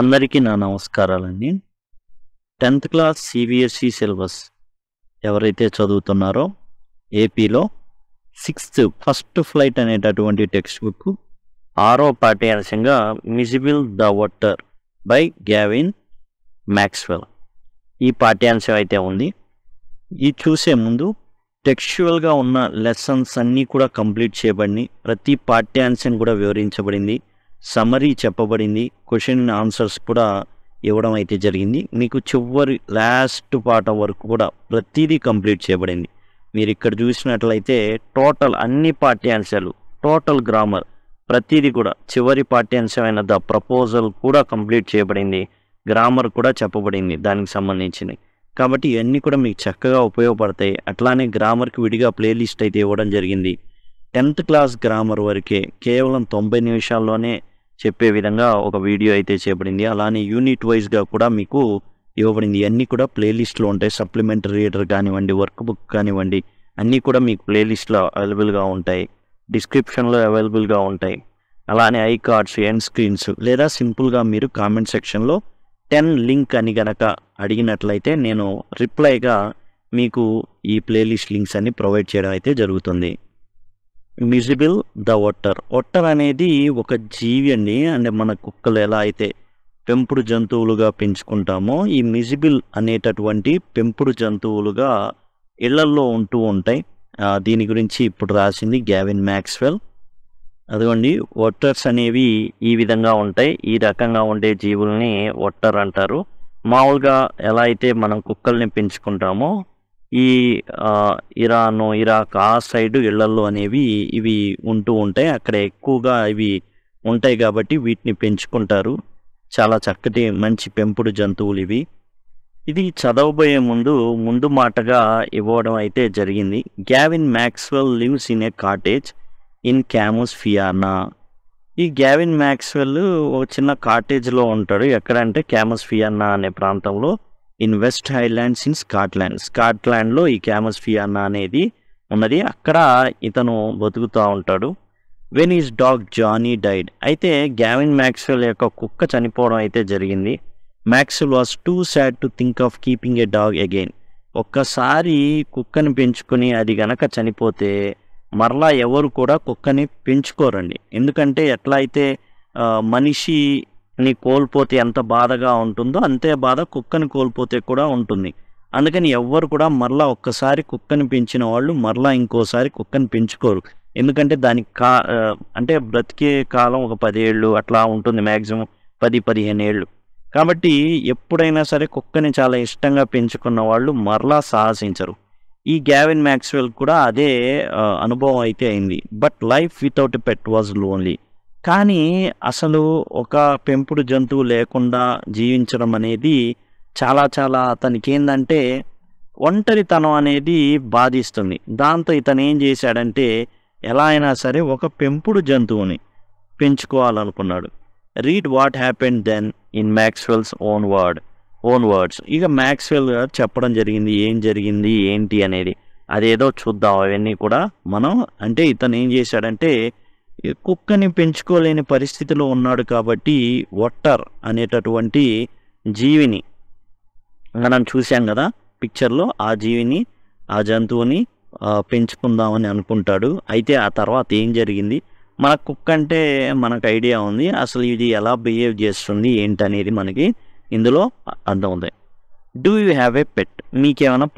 అందరికీ నా నమస్కారాలండి టెన్త్ క్లాస్ సిబిఎస్ఈ సిలబస్ ఎవరైతే చదువుతున్నారో ఏపీలో సిక్స్త్ ఫస్ట్ ఫ్లైట్ అనేటటువంటి టెక్స్ట్ బుక్ ఆరో పాఠ్యాంశంగా Mijbil the otter by Gavin Maxwell ఈ పాఠ్యాంశం అయితే ఉంది ఈ చూసే ముందు టెక్స్చువల్గా ఉన్న లెసన్స్ అన్నీ కూడా కంప్లీట్ చేయబడినాయి ప్రతి పాఠ్యాంశం కూడా వివరించబడింది సమరీ చెప్పబడింది క్వశ్చన్ ఆన్సర్స్ కూడా ఇవ్వడం అయితే జరిగింది మీకు చివరి లాస్ట్ పాట వరకు కూడా ప్రతిదీ కంప్లీట్ చేయబడింది మీరు ఇక్కడ చూసినట్లయితే టోటల్ అన్ని పాఠ్యాంశాలు టోటల్ గ్రామర్ ప్రతిదీ కూడా చివరి పాఠ్యాంశమైన ద ప్రపోజల్ కూడా కంప్లీట్ చేయబడింది గ్రామర్ కూడా చెప్పబడింది దానికి సంబంధించినవి కాబట్టి ఇవన్నీ కూడా మీకు చక్కగా ఉపయోగపడతాయి అట్లానే గ్రామర్కి విడిగా ప్లేలిస్ట్ అయితే ఇవ్వడం జరిగింది టెన్త్ క్లాస్ గ్రామర్ వరకే కేవలం తొంభై నిమిషాల్లోనే చెప్పే విధంగా ఒక వీడియో అయితే చేయబడింది అలానే యూనిట్ వైజ్గా కూడా మీకు ఇవ్వబడింది అన్నీ కూడా ప్లేలిస్ట్లో ఉంటాయి సప్లిమెంటరీ రీడర్ కానివ్వండి వర్క్ బుక్ కానివ్వండి అన్నీ కూడా మీకు ప్లేలిస్ట్లో అవైలబుల్గా ఉంటాయి డిస్క్రిప్షన్లో అవైలబుల్గా ఉంటాయి అలానే ఐ కార్డ్స్ ఎండ్ స్క్రీన్స్ లేదా సింపుల్గా మీరు కామెంట్ సెక్షన్లో టెన్ లింక్ అని గనక అడిగినట్లయితే నేను రిప్లైగా మీకు ఈ ప్లేలిస్ట్ లింక్స్ అన్ని ప్రొవైడ్ చేయడం అయితే జరుగుతుంది మిజిబిల్ ద ఒట్టర్ ఒట్టర్ అనేది ఒక జీవి అండి అంటే మన కుక్కలు ఎలా అయితే పెంపుడు జంతువులుగా పెంచుకుంటామో ఈ మిజిబిల్ అనేటటువంటి పెంపుడు జంతువులుగా ఇళ్లల్లో ఉంటూ ఉంటాయి దీని గురించి ఇప్పుడు రాసింది గ్యావిన్ మ్యాక్స్వెల్ అదిగోండి ఒట్టర్స్ అనేవి ఈ విధంగా ఉంటాయి ఈ రకంగా ఉండే జీవుల్ని ఒట్టర్ అంటారు మామూలుగా ఎలా అయితే మనం కుక్కల్ని పెంచుకుంటామో ఈ ఇరాన్ ఇరాక్ ఆ సైడ్ ఇళ్లలు అనేవి ఇవి ఉంటూ ఉంటాయి అక్కడ ఎక్కువగా ఇవి ఉంటాయి కాబట్టి వీటిని పెంచుకుంటారు చాలా చక్కటి మంచి పెంపుడు జంతువులు ఇవి ఇది చదవబోయే ముందు ముందు మాటగా ఇవ్వడం అయితే జరిగింది Gavin Maxwell lives in a cottage in Camusfearna ఈ గ్యావిన్ మ్యాక్స్వెల్ ఒక చిన్న కాటేజ్లో ఉంటాడు ఎక్కడ అంటే క్యామోస్ ఫియానా అనే ప్రాంతంలో in West Highlands in Scotland స్కాట్లాండ్లో ఈ క్యామస్ అనేది ఉన్నది అక్కడ ఇతను బతుకుతూ ఉంటాడు when is dog Jonnie died అయితే గ్యావిన్ మ్యాక్స్వెల్ యొక్క కుక్క చనిపోవడం అయితే జరిగింది Maxwell was too sad to think of keeping a dog again ఒక్కసారి కుక్కని పెంచుకుని అది గనక చనిపోతే మరలా ఎవరు కూడా కుక్కని పెంచుకోరండి ఎందుకంటే ఎట్లా అయితే మనిషి ని కోల్పోతే ఎంత బాధగా ఉంటుందో అంతే బాధ కుక్కని కోల్పోతే కూడా ఉంటుంది అందుకని ఎవ్వరు కూడా మరలా ఒక్కసారి కుక్కని పెంచిన వాళ్ళు మరలా ఇంకోసారి కుక్కని పెంచుకోరు ఎందుకంటే దానికి కా అంటే బ్రతికే కాలం ఒక పదేళ్ళు అట్లా ఉంటుంది మ్యాక్సిమం పది పదిహేను ఏళ్ళు కాబట్టి ఎప్పుడైనా సరే కుక్కని చాలా ఇష్టంగా పెంచుకున్న వాళ్ళు మరలా సాహసించరు ఈ గ్యావిన్ మ్యాక్స్వెల్ కూడా అదే అనుభవం అయితే అయింది but life without pet was lonely కానీ అసలు ఒక పెంపుడు జంతువు లేకుండా జీవించడం అనేది చాలా చాలా అతనికి ఏంటంటే ఒంటరితనం అనేది బాధిస్తుంది దాంతో ఇతను ఏం చేశాడంటే ఎలా అయినా సరే ఒక పెంపుడు జంతువుని పెంచుకోవాలనుకున్నాడు read what happen then in Maxwell's own word own words ఇక మ్యాక్స్వెల్ చెప్పడం జరిగింది ఏం జరిగింది ఏంటి అనేది అదేదో చూద్దాం అవన్నీ కూడా మనం అంటే ఇతను ఏం చేశాడంటే కుక్కని పెంచుకోలేని పరిస్థితిలో ఉన్నాడు కాబట్టి ఒట్టర్ అనేటటువంటి జీవిని మనం చూసాం కదా పిక్చర్లో ఆ జీవిని ఆ జంతువుని పెంచుకుందామని అనుకుంటాడు అయితే ఆ తర్వాత ఏం జరిగింది మన కుక్క అంటే మనకు ఐడియా ఉంది అసలు ఇది ఎలా బిహేవ్ చేస్తుంది ఏంటనేది మనకి ఇందులో అర్థం ఉంది do you have a pet మీకేమైనా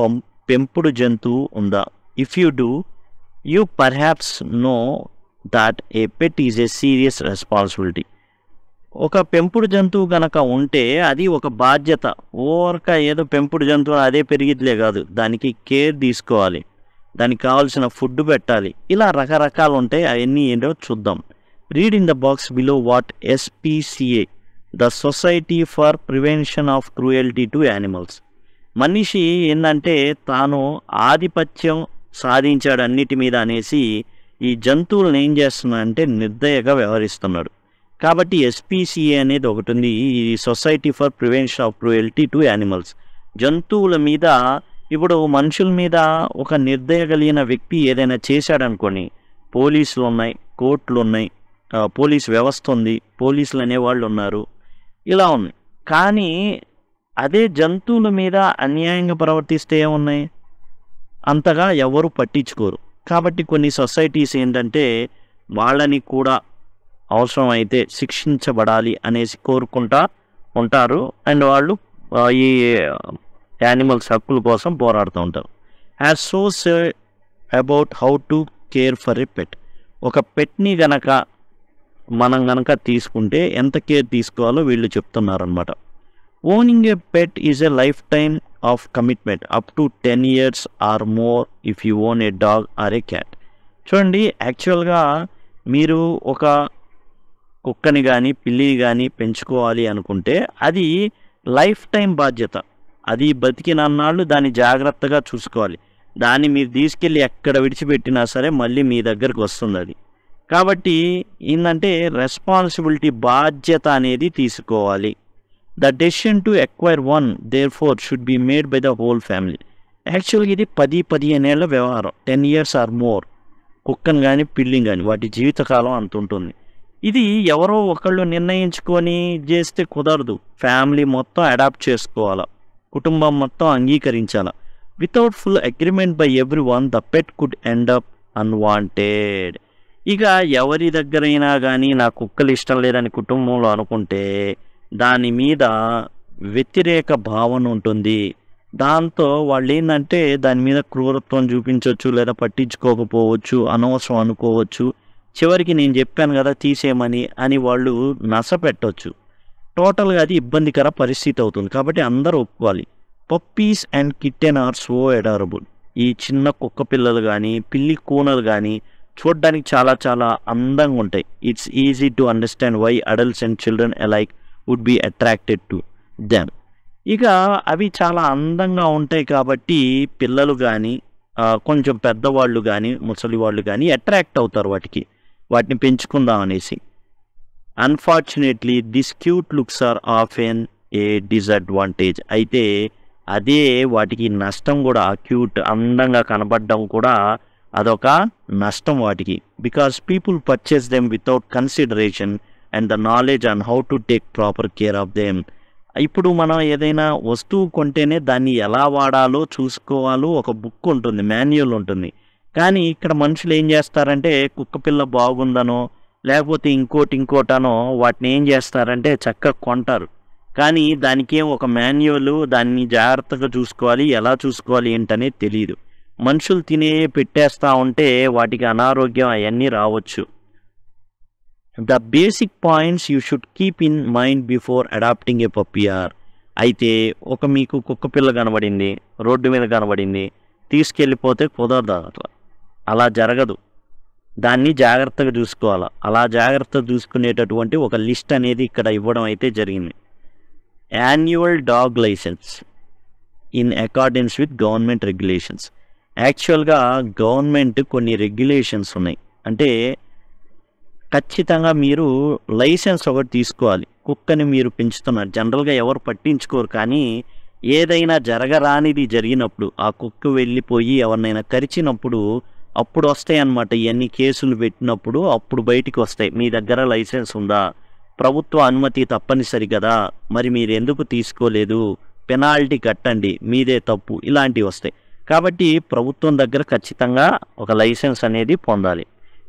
పెంపుడు జంతువు ఉందా if you do you perhaps know that a pet is a serious responsibility ఒక పెంపుడు జంతువు గనక ఉంటే అది ఒక బాధ్యత ఓరక ఏదో పెంపుడు జంతువు అదే పెరిగిద్లే కాదు దానికి కేర్ తీసుకోవాలి దానికి కావాల్సిన ఫుడ్ పెట్టాలి ఇలా రకరకాలు ఉంటాయి అవన్నీ ఏంటో చూద్దాం read in the box below what SPCA the society for prevention of cruelty to animals మనిషి ఏంటంటే తాను ఆధిపత్యం సాధించాడు అన్నిటి మీద అనేసి ఈ జంతువులను ఏం అంటే నిర్దయగా వ్యవహరిస్తున్నాడు కాబట్టి ఎస్పీసీఏ అనేది ఒకటి ఉంది ఈ society for prevention of cruelty to animals జంతువుల మీద ఇప్పుడు మనుషుల మీద ఒక నిర్దయ కలిగిన వ్యక్తి ఏదైనా చేశాడనుకోని పోలీసులు ఉన్నాయి కోర్టులు ఉన్నాయి పోలీస్ వ్యవస్థ ఉంది పోలీసులు అనేవాళ్ళు ఉన్నారు ఇలా ఉంది కానీ అదే జంతువుల మీద అన్యాయంగా ప్రవర్తిస్తే ఏమున్నాయి అంతగా ఎవరు పట్టించుకోరు కాబట్టి కొన్ని సొసైటీస్ ఏంటంటే వాళ్ళని కూడా అవసరం అయితే శిక్షించబడాలి అనేసి కోరుకుంటా ఉంటారు అండ్ వాళ్ళు ఈ యానిమల్స్ హక్కుల కోసం పోరాడుతూ ఉంటారు as so say about how to care for a pet ఒక పెట్ని గనక మనం గనక తీసుకుంటే ఎంత కేర్ తీసుకోవాలో వీళ్ళు చెప్తున్నారనమాట owning a pet is a life time of commitment up to ten years or more if you own a dog or a cat చూడండి యాక్చువల్గా మీరు ఒక కుక్కని కానీ పిల్లిని కానీ పెంచుకోవాలి అనుకుంటే అది లైఫ్ టైం బాధ్యత అది బతికిన బతికినన్నాళ్ళు దాన్ని జాగ్రత్తగా చూసుకోవాలి దాన్ని మీరు తీసుకెళ్ళి ఎక్కడ విడిచిపెట్టినా సరే మళ్ళీ మీ దగ్గరకు వస్తుంది అది కాబట్టి ఏంటంటే రెస్పాన్సిబిలిటీ బాధ్యత అనేది తీసుకోవాలి the decision to acquire one therefore should be made by the whole family యాక్చువల్గా ఇది పది పదిహేను ఏళ్ళ వ్యవహారం టెన్ ఇయర్స్ ఆర్ మోర్ కుక్కను కానీ పిల్లింగ్ కానీ వాటి జీవితకాలం అంత ఉంటుంది ఇది ఎవరో ఒకళ్ళు నిర్ణయించుకొని చేస్తే కుదరదు ఫ్యామిలీ మొత్తం అడాప్ట్ చేసుకోవాలి కుటుంబం మొత్తం అంగీకరించాలా without full agreement by everyone the pet could end up unwanted ఇక ఎవరి దగ్గరైనా కానీ నా కుక్కలు ఇష్టం లేదని కుటుంబంలో అనుకుంటే దాని మీద వ్యతిరేక భావన ఉంటుంది దాంతో వాళ్ళు ఏంటంటే దాని మీద క్రూరత్వం చూపించవచ్చు లేదా పట్టించుకోకపోవచ్చు అనవసరం అనుకోవచ్చు చివరికి నేను చెప్పాను కదా తీసేయమని అని వాళ్ళు నస పెట్టవచ్చు టోటల్గా అది ఇబ్బందికర పరిస్థితి అవుతుంది కాబట్టి అందరూ ఒప్పుకోవాలి puppies and kitten are so adorable ఈ చిన్న కుక్క పిల్లలు కానీ పిల్లి కూనలు కానీ చూడడానికి చాలా చాలా అందంగా ఉంటాయి it's easy to understand why adults and children alike would be attracted to them ఇక అవి చాలా అందంగా ఉంటాయి కాబట్టి పిల్లలు కానీ కొంచెం పెద్దవాళ్ళు కానీ ముసలి వాళ్ళు కానీ అట్రాక్ట్ అవుతారు వాటికి వాటిని పెంచుకుందాం అనేసి unfortunately this cute looks are of an a disadvantage అయితే అదే వాటికి నష్టం కూడా క్యూట్ అందంగా కనబడడం కూడా అదొక నష్టం వాటికి because people purchase them without consideration and the knowledge and how to take proper care of them ఇప్పుడు మనం ఏదైనా వస్తువు కొంటేనే దాన్ని ఎలా వాడాలో చూసుకోవాలో ఒక బుక్ ఉంటుంది మాన్యువల్ ఉంటుంది కానీ ఇక్కడ మనుషులు ఏం చేస్తారంటే కుక్కపిల్ల బాగుందనో లేకపోతే ఇంకోటి ఇంకోటనో వాటిని ఏం చేస్తారంటే చక్కగా కొంటారు కానీ దానికే ఒక మాన్యువల్ దాన్ని జాగ్రత్తగా చూసుకోవాలి ఎలా చూసుకోవాలి ఏంటనేది తెలియదు మనుషులు తినే పెట్టేస్తూ ఉంటే వాటికి అనారోగ్యం అవన్నీ రావచ్చు the basic points you should keep in mind before adopting a puppy or అయితే ఒక మీకు కుక్క పిల్ల కనబడింది రోడ్డు మీద కనబడింది తీసుకెళ్ళిపోతే కుదరదు అట్లా అలా జరగదు దాన్ని జాగ్రత్తగా చూసుకోవాలి అలా జాగ్రత్త చూసుకునేటటువంటి ఒక లిస్ట్ అనేది ఇక్కడ ఇవ్వడం అయితే జరిగింది annual dog licence in accordance with government regulations యాక్చువల్గా గవర్నమెంట్ కొన్ని రెగ్యులేషన్స్ ఉన్నాయి అంటే ఖచ్చితంగా మీరు లైసెన్స్ ఒకటి తీసుకోవాలి కుక్కని మీరు పెంచుతున్నారు జనరల్గా ఎవరు పట్టించుకోరు కానీ ఏదైనా జరగరానిది జరిగినప్పుడు ఆ కుక్క వెళ్ళిపోయి ఎవరినైనా కరిచినప్పుడు అప్పుడు వస్తాయి అన్నమాట ఇవన్నీ కేసులు పెట్టినప్పుడు అప్పుడు బయటికి వస్తాయి మీ దగ్గర లైసెన్స్ ఉందా ప్రభుత్వ అనుమతి తప్పనిసరి కదా మరి మీరు ఎందుకు తీసుకోలేదు పెనాల్టీ కట్టండి మీదే తప్పు ఇలాంటివి వస్తాయి కాబట్టి ప్రభుత్వం దగ్గర ఖచ్చితంగా ఒక లైసెన్స్ అనేది పొందాలి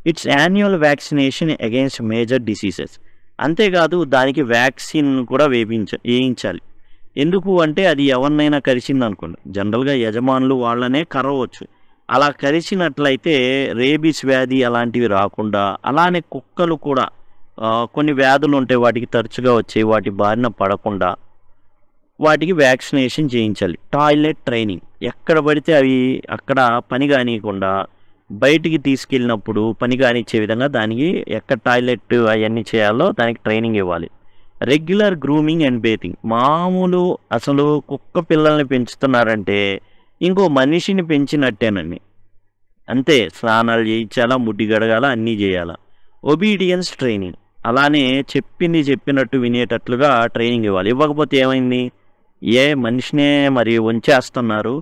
it's annual vaccination against major diseases అంతేకాదు దానికి వ్యాక్సిన్ కూడా వేపించ వేయించాలి ఎందుకు అంటే అది ఎవరినైనా కరిచింది అనుకోండి జనరల్గా యజమానులు వాళ్ళనే కరవచ్చు అలా కరిచినట్లయితే రేబీస్ వ్యాధి అలాంటివి రాకుండా అలానే కుక్కలు కూడా కొన్ని వ్యాధులు ఉంటాయి వాటికి తరచుగా వచ్చే వాటి బారిన పడకుండా వాటికి వ్యాక్సినేషన్ చేయించాలి టాయిలెట్ ట్రైనింగ్ ఎక్కడ పడితే అవి అక్కడ పని కానియకుండా బయటికి తీసుకెళ్ళినప్పుడు పని కానిచ్చే విధంగా దానికి ఎక్కడ టాయిలెట్ అవన్నీ చేయాలో దానికి ట్రైనింగ్ ఇవ్వాలి రెగ్యులర్ గ్రూమింగ్ అండ్ బేతింగ్ మామూలు అసలు కుక్క పిల్లల్ని పెంచుతున్నారంటే ఇంకో మనిషిని పెంచినట్టేనండి అంతే స్నానాలు చేయించాలా ముడ్డి గడగాల అన్నీ చేయాలా ఒబీడియన్స్ ట్రైనింగ్ అలానే చెప్పింది చెప్పినట్టు వినేటట్లుగా ట్రైనింగ్ ఇవ్వాలి ఇవ్వకపోతే ఏమైంది ఏ మనిషినే మరి వంచేస్తున్నారు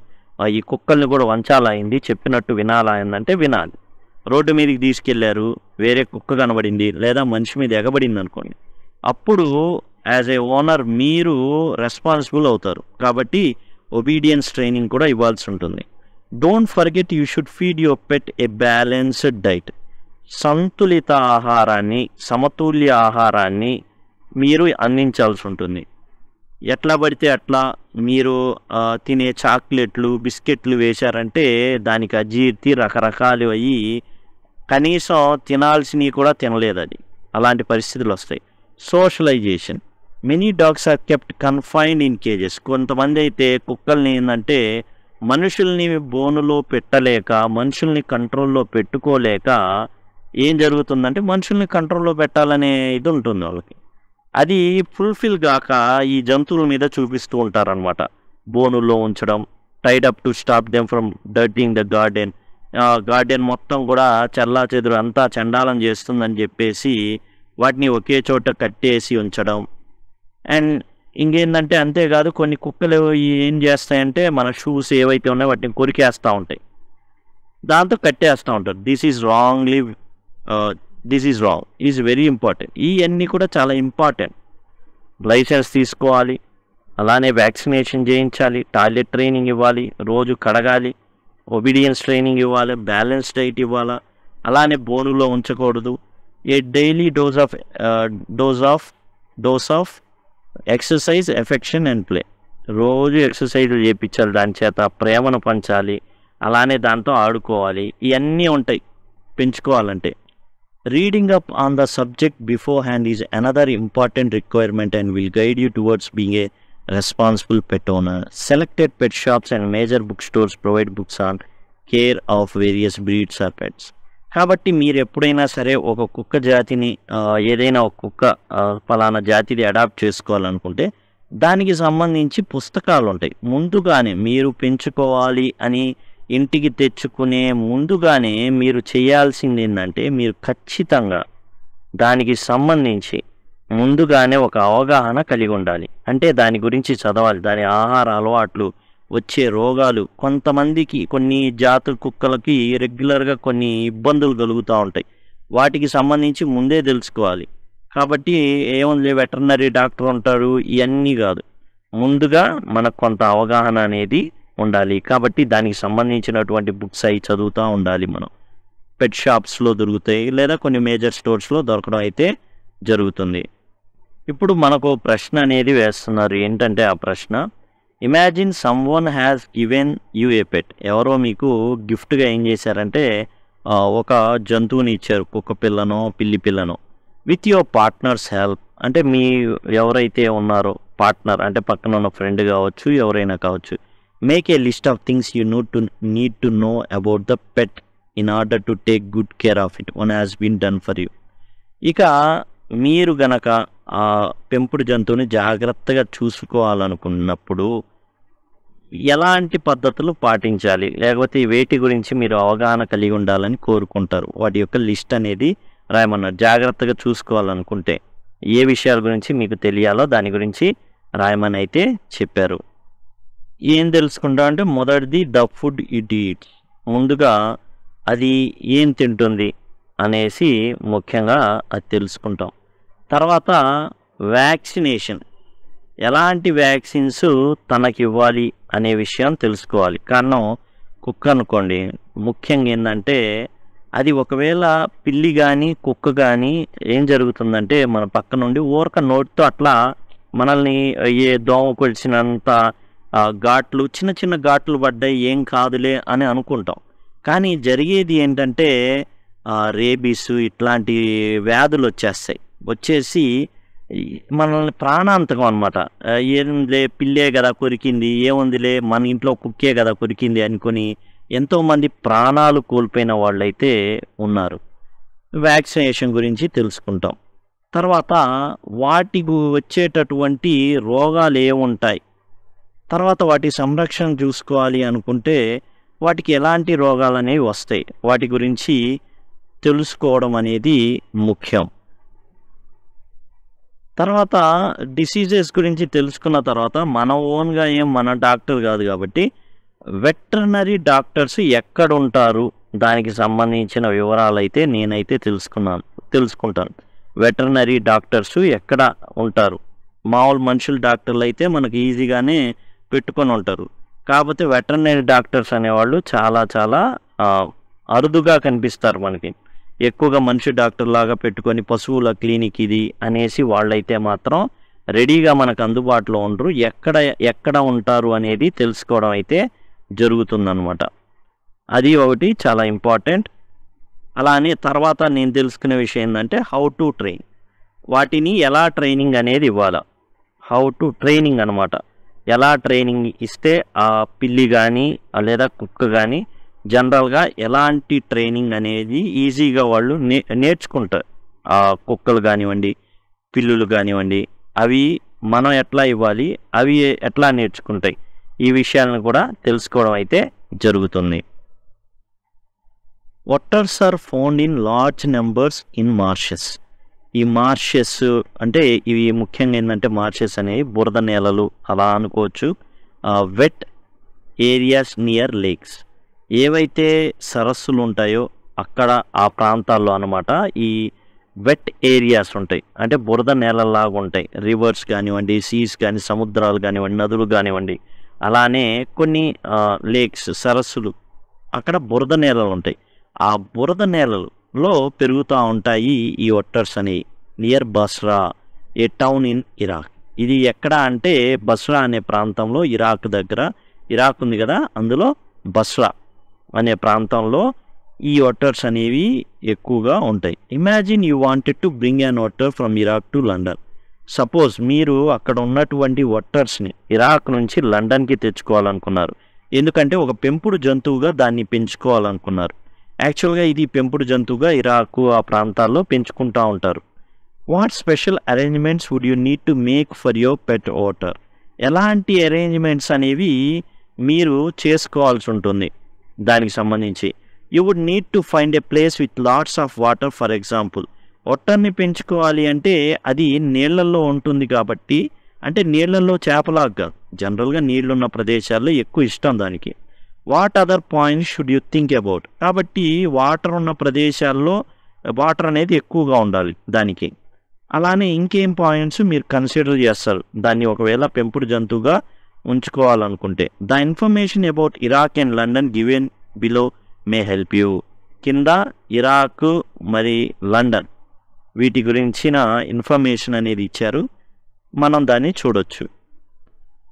ఈ కుక్కల్ని కూడా వంచాలయింది చెప్పినట్టు వినాలయిందంటే వినాలి రోడ్డు మీదకి తీసుకెళ్లారు వేరే కుక్క కనబడింది లేదా మనిషి మీద ఎగబడింది అనుకోండి అప్పుడు యాజ్ ఏ ఓనర్ మీరు రెస్పాన్సిబుల్ అవుతారు కాబట్టి ఒబీడియన్స్ ట్రైనింగ్ కూడా ఇవ్వాల్సి ఉంటుంది don't forget you should feed your pet a balanced diet సంతులిత ఆహారాన్ని సమతుల్య ఆహారాన్ని మీరు అందించాల్సి ఉంటుంది ఎట్లా పడితే అట్లా మీరు తినే చాక్లెట్లు బిస్కెట్లు వేశారంటే దానికి అజీర్తి రకరకాలు అయ్యి కనీసం తినాల్సినవి కూడా తినలేదు అది అలాంటి పరిస్థితులు వస్తాయి socialisation many dogs are kept confined in cages కొంతమంది అయితే కుక్కల్ని ఏంటంటే మనుషుల్ని బోనులో పెట్టలేక మనుషుల్ని కంట్రోల్లో పెట్టుకోలేక ఏం జరుగుతుందంటే మనుషుల్ని కంట్రోల్లో పెట్టాలనే ఇది ఉంటుంది వాళ్ళకి అది ఫుల్ఫిల్ గాక ఈ జంతువుల మీద చూపిస్తూ ఉంటారనమాట బోనుల్లో ఉంచడం tied up to stop them from dirting the garden garden మొత్తం కూడా చల్లా చెదురు అంతా చండాలం చేస్తుందని చెప్పేసి వాటిని ఒకే చోట కట్టేసి ఉంచడం అండ్ ఇంకేందంటే అంతేకాదు కొన్ని కుక్కలు ఏం చేస్తాయంటే మన షూస్ ఏవైతే ఉన్నాయో వాటిని కొరికేస్తూ ఉంటాయి దాంతో కట్టేస్తూ ఉంటారు this is wrongly this is wrong is very important ఇవన్నీ కూడా చాలా ఇంపార్టెంట్ లైసెన్స్ తీసుకోవాలి అలానే వ్యాక్సినేషన్ చేయించాలి టాయిలెట్ ట్రైనింగ్ ఇవ్వాలి రోజు కడగాలి ఒబీడియన్స్ ట్రైనింగ్ ఇవ్వాలి బ్యాలెన్స్ డైట్ ఇవ్వాలా అలానే బోనులో ఉంచకూడదు a daily dose of dose of dose of exercise affection and play రోజు ఎక్సర్సైజ్ చేయించాలి దాని చేత ప్రేమను పంచాలి అలానే దాంతో ఆడుకోవాలి ఇవన్నీ ఉంటాయి పెంచుకోవాలంటే reading up on the subject beforehand is another important requirement and will guide you towards being a responsible pet owner selected pet shops and major book stores provide books on care of various breeds or pets కాబట్టి మీరు ఎప్పుడైనా సరే ఒక కుక్క జాతిని ఏదైనా ఒక కుక్క ఫలానా జాతిని అడాప్ట్ చేసుకోవాలనుకుంటే దానికి సంబంధించి పుస్తకాలు ఉంటాయి ముందుగానే మీరు పెంచుకోవాలి అని ఇంటికి తెచ్చుకునే ముందుగానే మీరు చేయాల్సింది ఏంటంటే మీరు ఖచ్చితంగా దానికి సంబంధించి ముందుగానే ఒక అవగాహన కలిగి ఉండాలి అంటే దాని గురించి చదవాలి దాని ఆహార అలవాట్లు వచ్చే రోగాలు కొంతమందికి కొన్ని జాతుల కుక్కలకి రెగ్యులర్గా కొన్ని ఇబ్బందులు కలుగుతూ ఉంటాయి వాటికి సంబంధించి ముందే తెలుసుకోవాలి కాబట్టి ఏముంది వెటర్నరీ డాక్టర్ ఉంటారు ఇవన్నీ కాదు ముందుగా మనకు కొంత అవగాహన అనేది ఉండాలి కాబట్టి దానికి సంబంధించినటువంటి బుక్స్ అవి చదువుతూ ఉండాలి మనం పెట్ షాప్స్లో దొరుకుతాయి లేదా కొన్ని మేజర్ స్టోర్స్లో దొరకడం అయితే జరుగుతుంది ఇప్పుడు మనకు ప్రశ్న అనేది వేస్తున్నారు ఏంటంటే ఆ ప్రశ్న imagine someone has given you a pet ఎవరో మీకు గిఫ్ట్గా ఏం చేశారంటే ఒక జంతువుని ఇచ్చారు కుక్క పిల్లనో పిల్లి పిల్లనో విత్ యువర్ పార్ట్నర్స్ హెల్ప్ అంటే మీ ఎవరైతే ఉన్నారో పార్ట్నర్ అంటే పక్కన ఉన్న ఫ్రెండ్ కావచ్చు ఎవరైనా కావచ్చు Make a list of things you need to, need to know about the pet in order to take good care of it. One has been done for you. ఇక మీరు గనక ఆ పెంపుడు జంతువుని జాగ్రత్తగా చూసుకోవాలనుకున్నప్పుడు ఎలాంటి పద్ధతులు పాటించాలి లేకపోతే వేటి గురించి మీరు అవగాహన కలిగి ఉండాలని కోరుకుంటారు వాటి యొక్క లిస్ట్ అనేది రాయమన్నారు జాగ్రత్తగా చూసుకోవాలనుకుంటే ఏ విషయాల గురించి మీకు తెలియాలో దాని గురించి రాయమని అయితే చెప్పారు ఏం తెలుసుకుంటా అంటే మొదటిది ద ఫుడ్ ఇట్ ఈట్స్ ముందుగా అది ఏం తింటుంది అనేసి ముఖ్యంగా అది తెలుసుకుంటాం తర్వాత వ్యాక్సినేషన్ ఎలాంటి వ్యాక్సిన్స్ తనకి ఇవ్వాలి అనే విషయం తెలుసుకోవాలి కారణం కుక్క అనుకోండి ముఖ్యంగా ఏంటంటే అది ఒకవేళ పిల్లి కానీ కుక్క కానీ ఏం జరుగుతుందంటే మన పక్క నుండి ఊరక నోటితో అట్లా మనల్ని ఏ దోమ కొలిచినంత ఘాట్లు చిన్న చిన్న ఘాట్లు పడ్డాయి ఏం కాదులే అని అనుకుంటాం కానీ జరిగేది ఏంటంటే రేబీస్ ఇట్లాంటి వ్యాధులు వచ్చేస్తాయి వచ్చేసి మనల్ని ప్రాణాంతకం అనమాట ఏంలే పిల్లే కదా కొరికింది ఏముందిలే మన ఇంట్లో కుక్కే కదా కొరికింది అనుకొని ఎంతోమంది ప్రాణాలు కోల్పోయిన వాళ్ళైతే ఉన్నారు వ్యాక్సినేషన్ గురించి తెలుసుకుంటాం తర్వాత వాటికి వచ్చేటటువంటి రోగాలు ఏముంటాయి తర్వాత వాటి సంరక్షణ చూసుకోవాలి అనుకుంటే వాటికి ఎలాంటి రోగాలు అనేవి వస్తాయి వాటి గురించి తెలుసుకోవడం అనేది ముఖ్యం తర్వాత డిసీజెస్ గురించి తెలుసుకున్న తర్వాత మన ఓన్గా ఏం మన డాక్టర్ కాదు కాబట్టి వెటర్నరీ డాక్టర్స్ ఎక్కడ ఉంటారు దానికి సంబంధించిన వివరాలు అయితే నేనైతే తెలుసుకున్నాను తెలుసుకుంటాను వెటర్నరీ డాక్టర్స్ ఎక్కడ ఉంటారు మామూలు మనుషులు డాక్టర్లు అయితే మనకు ఈజీగానే పెట్టుకొని ఉంటారు కాకపోతే వెటర్నరీ డాక్టర్స్ అనేవాళ్ళు చాలా చాలా అరుదుగా కనిపిస్తారు మనకి ఎక్కువగా మనిషి డాక్టర్ లాగా పెట్టుకొని పశువుల క్లినిక్ ఇది అనేసి వాళ్ళైతే మాత్రం రెడీగా మనకు అందుబాటులో ఉండరు ఎక్కడ ఎక్కడ ఉంటారు అనేది తెలుసుకోవడం అయితే జరుగుతుందనమాట అది ఒకటి చాలా ఇంపార్టెంట్ అలా అని తర్వాత నేను తెలుసుకునే విషయం ఏంటంటే హౌ టు ట్రైన్ వాటిని ఎలా ట్రైనింగ్ అనేది ఇవ్వాలి హౌ టు ట్రైనింగ్ అనమాట ఎలా ట్రైనింగ్ ఇస్తే ఆ పిల్లి కానీ లేదా కుక్క కానీ జనరల్గా ఎలాంటి ట్రైనింగ్ అనేది ఈజీగా వాళ్ళు నే నేర్చుకుంటారు ఆ కుక్కలు కానివ్వండి పిల్లులు కానివ్వండి అవి మనం ఎట్లా ఇవ్వాలి అవి ఎట్లా నేర్చుకుంటాయి ఈ విషయాలను కూడా తెలుసుకోవడం అయితే జరుగుతుంది otters are found in large numbers in marshes ఈ మార్షెస్ అంటే ఇవి ముఖ్యంగా ఏంటంటే మార్షెస్ అనేవి బురద నేలలు అలా అనుకోవచ్చు వెట్ ఏరియాస్ నియర్ లేక్స్ ఏవైతే సరస్సులు ఉంటాయో అక్కడ ఆ ప్రాంతాల్లో అనమాట ఈ వెట్ ఏరియాస్ ఉంటాయి అంటే బురద నేలలాగా ఉంటాయి రివర్స్ కానివ్వండి సీస్ కానీ సముద్రాలు కానివ్వండి నదులు కానివ్వండి అలానే కొన్ని లేక్స్ సరస్సులు అక్కడ బురద నేలలు ఉంటాయి ఆ బురద నేలలు లో పెరుగుతూ ఉంటాయి ఈ ఒట్టర్స్ అని near Basra a town in Iraq ఇది ఎక్కడ అంటే బస్రా అనే ప్రాంతంలో ఇరాక్ దగ్గర ఇరాక్ ఉంది కదా అందులో బస్రా అనే ప్రాంతంలో ఈ వాటర్స్ అనేవి ఎక్కువగా ఉంటాయి imagine you wanted to bring an otter from Iraq to London suppose మీరు అక్కడ ఉన్నటువంటి వాటర్స్ని ఇరాక్ నుంచి లండన్కి తెచ్చుకోవాలనుకున్నారు ఎందుకంటే ఒక పెంపుడు జంతువుగా దాన్ని పెంచుకోవాలనుకున్నారు యాక్చువల్గా ఇది పెంపుడు జంతువుగా ఇరాకు ఆ ప్రాంతాల్లో పెంచుకుంటూ ఉంటారు what special arrangements would you need to make for your pet otter ఎలాంటి అరేంజ్మెంట్స్ అనేవి మీరు చేసుకోవాల్సి ఉంటుంది దానికి సంబంధించి you would need to find a place with lots of water for example ఒట్టర్ని పెంచుకోవాలి అంటే అది నీళ్లలో ఉంటుంది కాబట్టి అంటే నీళ్లలో చేపలాగా జనరల్గా నీళ్లున్న ప్రదేశాల్లో ఎక్కువ ఇష్టం దానికి what other points should you think about కాబట్టి వాటర్ ఉన్న ప్రదేశాల్లో వాటర్ అనేది ఎక్కువగా ఉండాలి దానికి అలానే ఇంకేం పాయింట్స్ మీరు కన్సిడర్ చేస్తారు దాన్ని ఒకవేళ పెంపుడు జంతువుగా ఉంచుకోవాలనుకుంటే the information about Iraq and London given below may help you కింద ఇరాక్ మరి లండన్ వీటి గురించిన ఇన్ఫర్మేషన్ అనేది ఇచ్చారు మనం దాన్ని చూడొచ్చు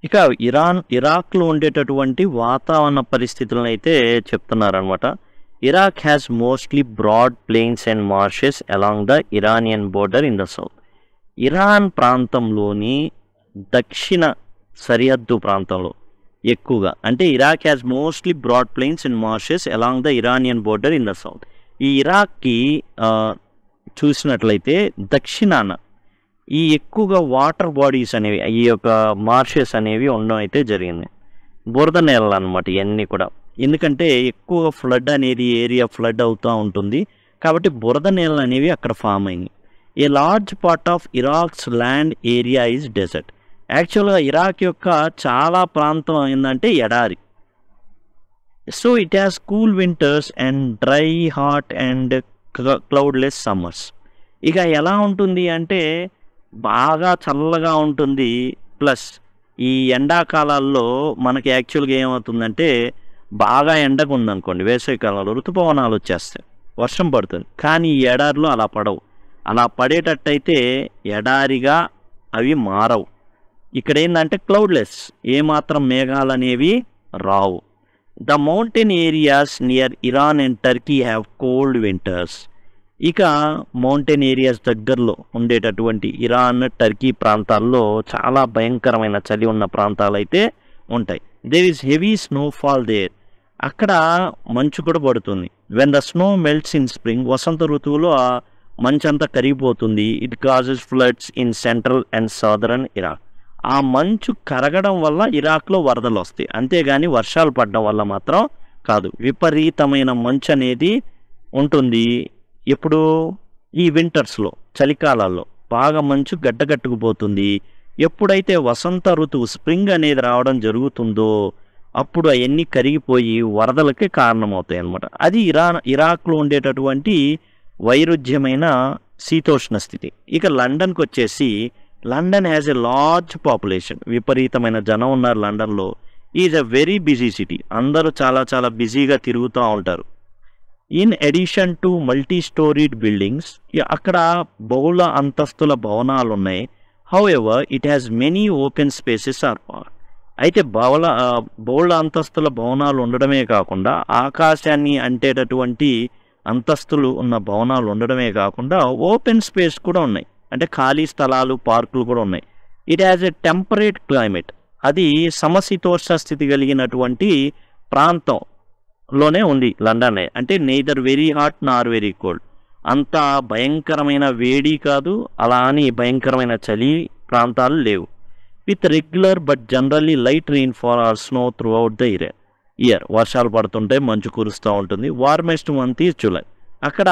ఇక ఇరాన్ ఇరాక్లో ఉండేటటువంటి వాతావరణ పరిస్థితులను అయితే చెప్తున్నారనమాట Iraq has mostly broad plains and marshes along the Iranian border in the south Iran ప్రాంతంలోని దక్షిణ సరిహద్దు ప్రాంతంలో ఎక్కువగా అంటే Iraq has mostly broad plains and marshes along the Iranian border in the south ఈ ఇరాక్కి చూసినట్లయితే దక్షిణాన ఈ ఎక్కువగా వాటర్ బాడీస్ అనేవి ఈ యొక్క మార్షెస్ అనేవి ఉండడం అయితే జరిగింది బురద నేలలు అనమాట ఇవన్నీ కూడా ఎందుకంటే ఎక్కువ ఫ్లడ్ అనేది ఏరియా ఫ్లడ్ అవుతూ ఉంటుంది కాబట్టి బురద నేలలు అనేవి అక్కడ ఫామ్ అయింది a large part of Iraq's land area is desert యాక్చువల్గా ఇరాక్ యొక్క చాలా ప్రాంతం ఏంటంటే ఎడారి so it has cool winters and dry hot and cloudless summers ఇక ఎలా ఉంటుంది అంటే బాగా చల్లగా ఉంటుంది ప్లస్ ఈ ఎండాకాలాల్లో మనకి యాక్చువల్గా ఏమవుతుందంటే బాగా ఎండగా ఉందనుకోండి వేసవికాలంలో ఋతుపవనాలు వచ్చేస్తాయి వర్షం పడుతుంది కానీ ఈ ఎడారిలో అలా పడవు అలా పడేటట్టయితే ఎడారిగా అవి మారవు ఇక్కడ ఏంటంటే క్లౌడ్లెస్ ఏమాత్రం మేఘాలు అనేవి రావు the mountain areas near Iran and Turkey have cold winters ఇక మౌంటైన్ ఏరియాస్ దగ్గరలో ఉండేటటువంటి ఇరాన్ టర్కీ ప్రాంతాల్లో చాలా భయంకరమైన చలి ఉన్న ప్రాంతాలు అయితే ఉంటాయి there is heavy snowfall there అక్కడ మంచు కూడా పడుతుంది when the snow melts in spring వసంత ఋతువులో మంచు అంతా కరిగిపోతుంది it causes floods in central and southern Iraq ఆ మంచు కరగడం వల్ల ఇరాక్లో వరదలు వస్తాయి అంతేగాని వర్షాలు పడడం వల్ల మాత్రం కాదు విపరీతమైన మంచు అనేది ఉంటుంది ఎప్పుడు ఈ వింటర్స్లో చలికాలాల్లో బాగా మంచు గడ్డగట్టుకుపోతుంది ఎప్పుడైతే వసంత ఋతువు స్ప్రింగ్ అనేది రావడం జరుగుతుందో అప్పుడు అవన్నీ కరిగిపోయి వరదలకే కారణమవుతాయి అన్నమాట అది ఇరా ఇరాక్లో ఉండేటటువంటి వైరుధ్యమైన శీతోష్ణ స్థితి ఇక లండన్కి వచ్చేసి London has a large population విపరీతమైన జనం ఉన్నారు లండన్లో is a very busy city అందరూ చాలా చాలా బిజీగా తిరుగుతూ ఉంటారు in addition to multi storeyed buildings అక్కడ బహుళ అంతస్తుల భవనాలు ఉన్నాయి however it has many open spaces or park అయితే బహుళ బహుళ అంతస్తుల భవనాలు ఉండడమే కాకుండా ఆకాశాన్ని అంటేటటువంటి అంతస్తులు ఉన్న భవనాలు ఉండడమే కాకుండా ఓపెన్ స్పేస్ కూడా ఉన్నాయి అంటే ఖాళీ స్థలాలు పార్కులు కూడా ఉన్నాయి it has a temperate climate అది సమశీతోష్ణ స్థితి కలిగినటువంటి ప్రాంతం లోనే ఉంది లండన్లో అంటే neither very hot nor very cold అంత భయంకరమైన వేడి కాదు అలా అని భయంకరమైన చలి ప్రాంతాలు లేవు with regular but generally light rainfall or snow throughout the year year వర్షాలు పడుతుంటే మంచు కురుస్తూ ఉంటుంది వార్మెస్ట్ మంత్ ఈజ్ జులై అక్కడ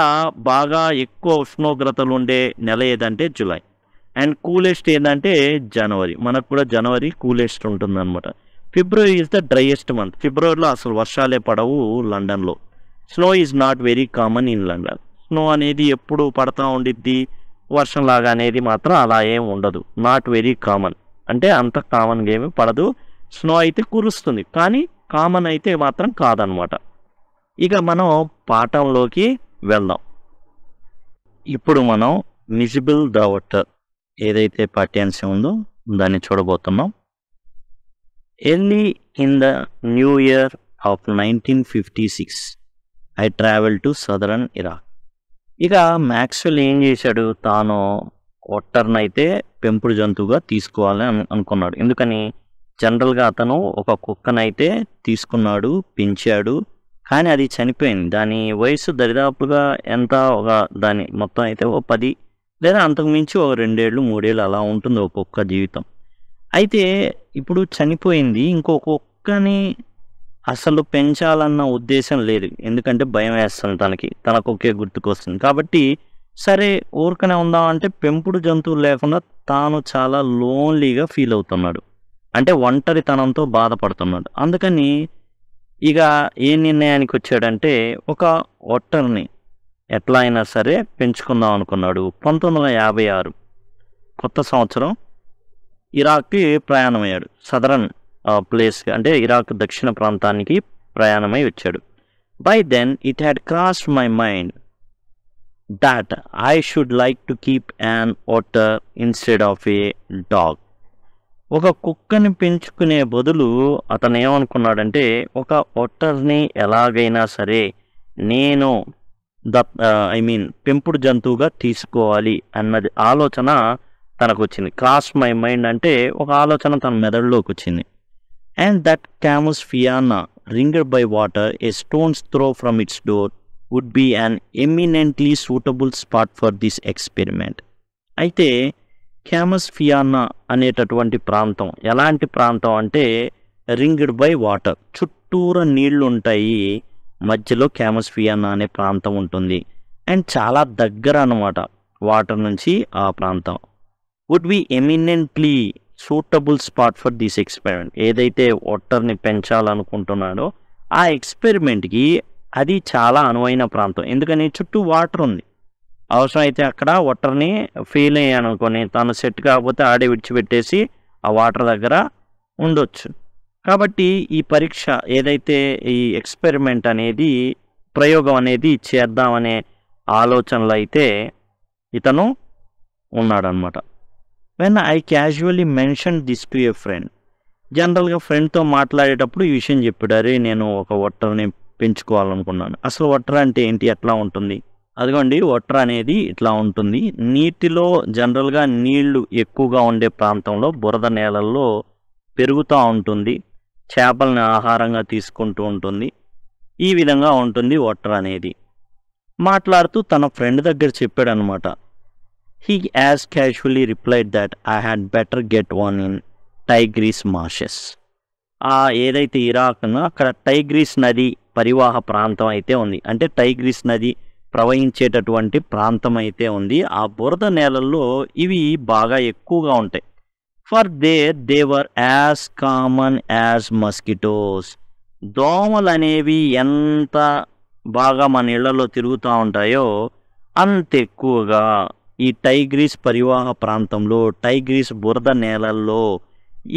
బాగా ఎక్కువ ఉష్ణోగ్రతలు ఉండే నెల ఏదంటే జూలై అండ్ కూలెస్ట్ ఏంటంటే జనవరి మనకు కూడా జనవరి కూలెస్ట్ ఉంటుందన్నమాట February is the driest month ఫిబ్రవరిలో అసలు వర్షాలే పడవు లండన్లో snow is not very common in London snow అనేది ఎప్పుడు పడతా ఉండిద్ది వర్షంలాగా అనేది మాత్రం అలా ఏం ఉండదు నాట్ వెరీ కామన్ అంటే అంత కామన్గా ఏమి పడదు స్నో అయితే కురుస్తుంది కానీ కామన్ అయితే మాత్రం కాదనమాట ఇక మనం పాఠంలోకి వెళ్దాం ఇప్పుడు మనం మిజిబుల్ ద వాటర్ ఏదైతే పాఠ్యాంశం ఉందో దాన్ని చూడబోతున్నాం in the new year of nineteen fifty six I travel to southern Iraq ఇక మ్యాక్స్వెల్ ఏం చేశాడు తాను ఒట్టర్ని అయితే పెంపుడు జంతువుగా తీసుకోవాలని అనుకున్నాడు ఎందుకని జనరల్గా అతను ఒక కుక్కనైతే తీసుకున్నాడు పెంచాడు కానీ అది చనిపోయింది దాని వయసు దరిదాపుగా ఎంత ఒక దాని మొత్తం అయితే ఓ పది లేదా అంతకుమించి ఒక రెండేళ్ళు మూడేళ్ళు అలా ఉంటుంది ఒక కుక్క జీవితం అయితే ఇప్పుడు చనిపోయింది ఇంకొకొక్కని అసలు పెంచాలన్న ఉద్దేశం లేదు ఎందుకంటే భయం వేస్తుంది తనకి తనకు ఒకే గుర్తుకొస్తుంది కాబట్టి సరే ఊరికనే ఉందామంటే పెంపుడు జంతువులు లేకుండా తాను చాలా లోన్లీగా ఫీల్ అవుతున్నాడు అంటే ఒంటరితనంతో బాధపడుతున్నాడు అందుకని ఇక ఏ నిర్ణయానికి వచ్చాడంటే ఒక ఒట్టర్ని ఎట్లా అయినా సరే పెంచుకుందాం అనుకున్నాడు పంతొమ్మిది వందల యాభై ఆరు కొత్త సంవత్సరం ఇరాక్కి ప్రయాణమయ్యాడు సదరన్ ప్లేస్ అంటే ఇరాక్ దక్షిణ ప్రాంతానికి ప్రయాణమై వచ్చాడు by then it had cross my mind that I should like to keep an otter instead of a dog ఒక కుక్కని పెంచుకునే బదులు అతను ఏమనుకున్నాడంటే ఒక ఒట్టర్ని ఎలాగైనా సరే నేను ద ఐ మీన్ పెంపుడు జంతువుగా తీసుకోవాలి అన్నది ఆలోచన తనకు వచ్చింది క్రాస్ మై మైండ్ అంటే ఒక ఆలోచన తన మెదడులోకి వచ్చింది and that Camusfearna ringed by water a stone's throw from its door would be an eminently suitable spot for this experiment అయితే క్యామస్ ఫియానా అనేటటువంటి ప్రాంతం ఎలాంటి ప్రాంతం అంటే రింగ్డ్ బై వాటర్ చుట్టూర నీళ్లు ఉంటాయి మధ్యలో క్యామస్ ఫియానా అనే ప్రాంతం ఉంటుంది అండ్ చాలా దగ్గర అనమాట వాటర్ నుంచి ఆ ప్రాంతం would be eminently suitable spot for this experiment ఏదైతే వాటర్ని పెంచాలనుకుంటున్నాడో ఆ ఎక్స్పెరిమెంట్కి అది చాలా అనువైన ప్రాంతం ఎందుకని చుట్టూ వాటర్ ఉంది అవసరమైతే అక్కడ వాటర్ని ఫీల్ అయ్యాను అనుకొని తను సెట్ కాకపోతే ఆడే విడిచిపెట్టేసి ఆ వాటర్ దగ్గర ఉండొచ్చు కాబట్టి ఈ పరీక్ష ఏదైతే ఈ ఎక్స్పెరిమెంట్ అనేది ప్రయోగం అనేది చేద్దామనే ఆలోచనలు అయితే ఇతను ఉన్నాడనమాట when I casually mention this to a friend జనరల్గా ఫ్రెండ్తో మాట్లాడేటప్పుడు ఈ విషయం చెప్పాడు అరే నేను ఒక ఒట్టర్ని పెంచుకోవాలనుకున్నాను అసలు ఒట్టర్ అంటే ఏంటి ఎట్లా ఉంటుంది అదిగోండి ఒట్టర్ అనేది ఇట్లా ఉంటుంది నీటిలో జనరల్గా నీళ్లు ఎక్కువగా ఉండే ప్రాంతంలో బురద నేలల్లో పెరుగుతూ ఉంటుంది చేపలను ఆహారంగా తీసుకుంటూ ఉంటుంది ఈ విధంగా ఉంటుంది ఒట్టర్ అనేది మాట్లాడుతూ తన ఫ్రెండ్ దగ్గర చెప్పాడనమాట He as casually replied that I had better get one in Tigris marshes. ఆ ఏదైతే ఇరాక్నో అక్కడ టైగ్రీస్ నది పరివాహ ప్రాంతం అయితే ఉంది అంటే టైగ్రీస్ నది ప్రవహించేటటువంటి ప్రాంతం అయితే ఉంది ఆ బురద నేలల్లో ఇవి బాగా ఎక్కువగా ఉంటాయి for there they were as common as mosquitoes దోమలు అనేవి ఎంత బాగా మన ఇళ్లలో తిరుగుతూ ఉంటాయో అంత ఎక్కువగా ఈ టైగ్రీస్ పరివాహ ప్రాంతంలో టైగ్రీస్ బురద నేలల్లో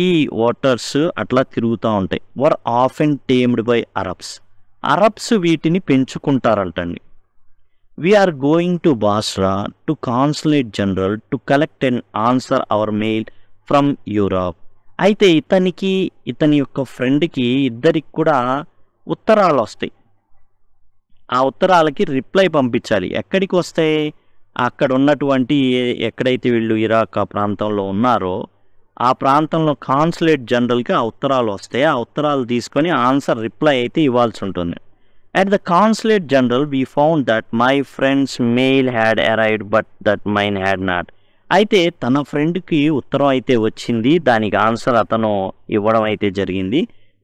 ఈ వాటర్స్ అట్లా తిరుగుతూ ఉంటాయి వర్ ఆఫ్ అండ్ టేమ్డ్ బై అరబ్స్ అరబ్స్ వీటిని పెంచుకుంటారంటండి we are going to Basra to consulate general to collect and answer our mail from Europe అయితే ఇతనికి ఇతని యొక్క ఫ్రెండ్కి ఇద్దరికి కూడా ఉత్తరాలు వస్తాయి ఆ ఉత్తరాలకి రిప్లై పంపించాలి ఎక్కడికి వస్తాయి అక్కడ ఉన్నటువంటి ఎక్కడైతే వీళ్ళు ఇరాక్ ఆ ప్రాంతంలో ఉన్నారో ఆ ప్రాంతంలో కాన్సులేట్ జనరల్కి ఆ ఉత్తరాలు వస్తాయి ఆ ఉత్తరాలు తీసుకొని ఆన్సర్ రిప్లై అయితే ఇవ్వాల్సి ఉంటుంది at the consulate general we found that my friends mail had arrived but that mine had not అయితే తన ఫ్రెండ్కి ఉత్తరం అయితే వచ్చింది దానికి ఆన్సర్ అతను ఇవ్వడం అయితే జరిగింది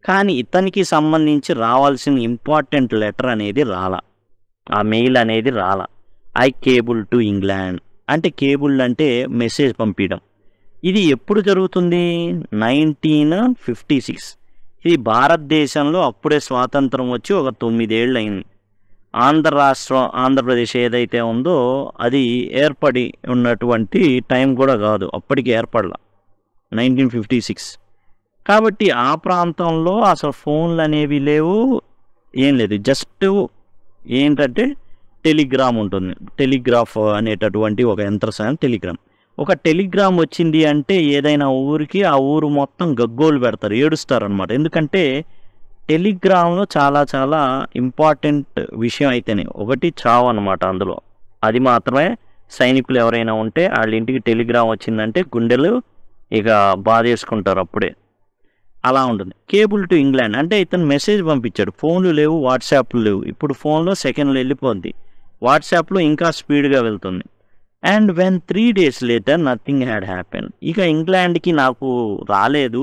కానీ ఇతనికి సంబంధించి రావాల్సిన ఇంపార్టెంట్ లెటర్ అనేది రాలా ఆ మెయిల్ అనేది రాలా ఐ కేబుల్ టు ఇంగ్లాండ్ అంటే కేబుల్ అంటే మెసేజ్ పంపించడం ఇది ఎప్పుడు జరుగుతుంది నైన్టీన్ ఫిఫ్టీ సిక్స్ ఇది భారతదేశంలో అప్పుడే స్వాతంత్రం వచ్చి ఒక తొమ్మిదేళ్ళు అయింది ఆంధ్ర రాష్ట్రం ఆంధ్రప్రదేశ్ ఏదైతే ఉందో అది ఏర్పడి ఉన్నటువంటి టైం కూడా కాదు అప్పటికి ఏర్పడల నైన్టీన్ ఫిఫ్టీ సిక్స్ కాబట్టి ఆ ప్రాంతంలో అసలు ఫోన్లు అనేవి లేవు ఏం లేదు జస్ట్ ఏంటంటే టెలిగ్రామ్ ఉంటుంది టెలిగ్రాఫ్ అనేటటువంటి ఒక యంత్ర సాయం టెలిగ్రామ్ ఒక టెలిగ్రామ్ వచ్చింది అంటే ఏదైనా ఊరికి ఆ ఊరు మొత్తం గగ్గోలు పెడతారు ఏడుస్తారు అనమాట ఎందుకంటే టెలిగ్రామ్లో చాలా చాలా ఇంపార్టెంట్ విషయం అయితేనే ఒకటి చావు అనమాట అందులో అది మాత్రమే సైనికులు ఎవరైనా ఉంటే వాళ్ళ ఇంటికి టెలిగ్రామ్ వచ్చిందంటే గుండెలు ఇక బాధేసుకుంటారు అప్పుడే అలా ఉంటుంది కేబుల్ టు ఇంగ్లాండ్ అంటే ఇతను మెసేజ్ పంపించాడు ఫోన్లు లేవు వాట్సాప్లు లేవు ఇప్పుడు ఫోన్లో సెకండ్లు వెళ్ళిపోద్ది వాట్సాప్లో ఇంకా స్పీడ్గా వెళ్తుంది and when three days later nothing had happen ఇక ఇంగ్లాండ్కి నాకు రాలేదు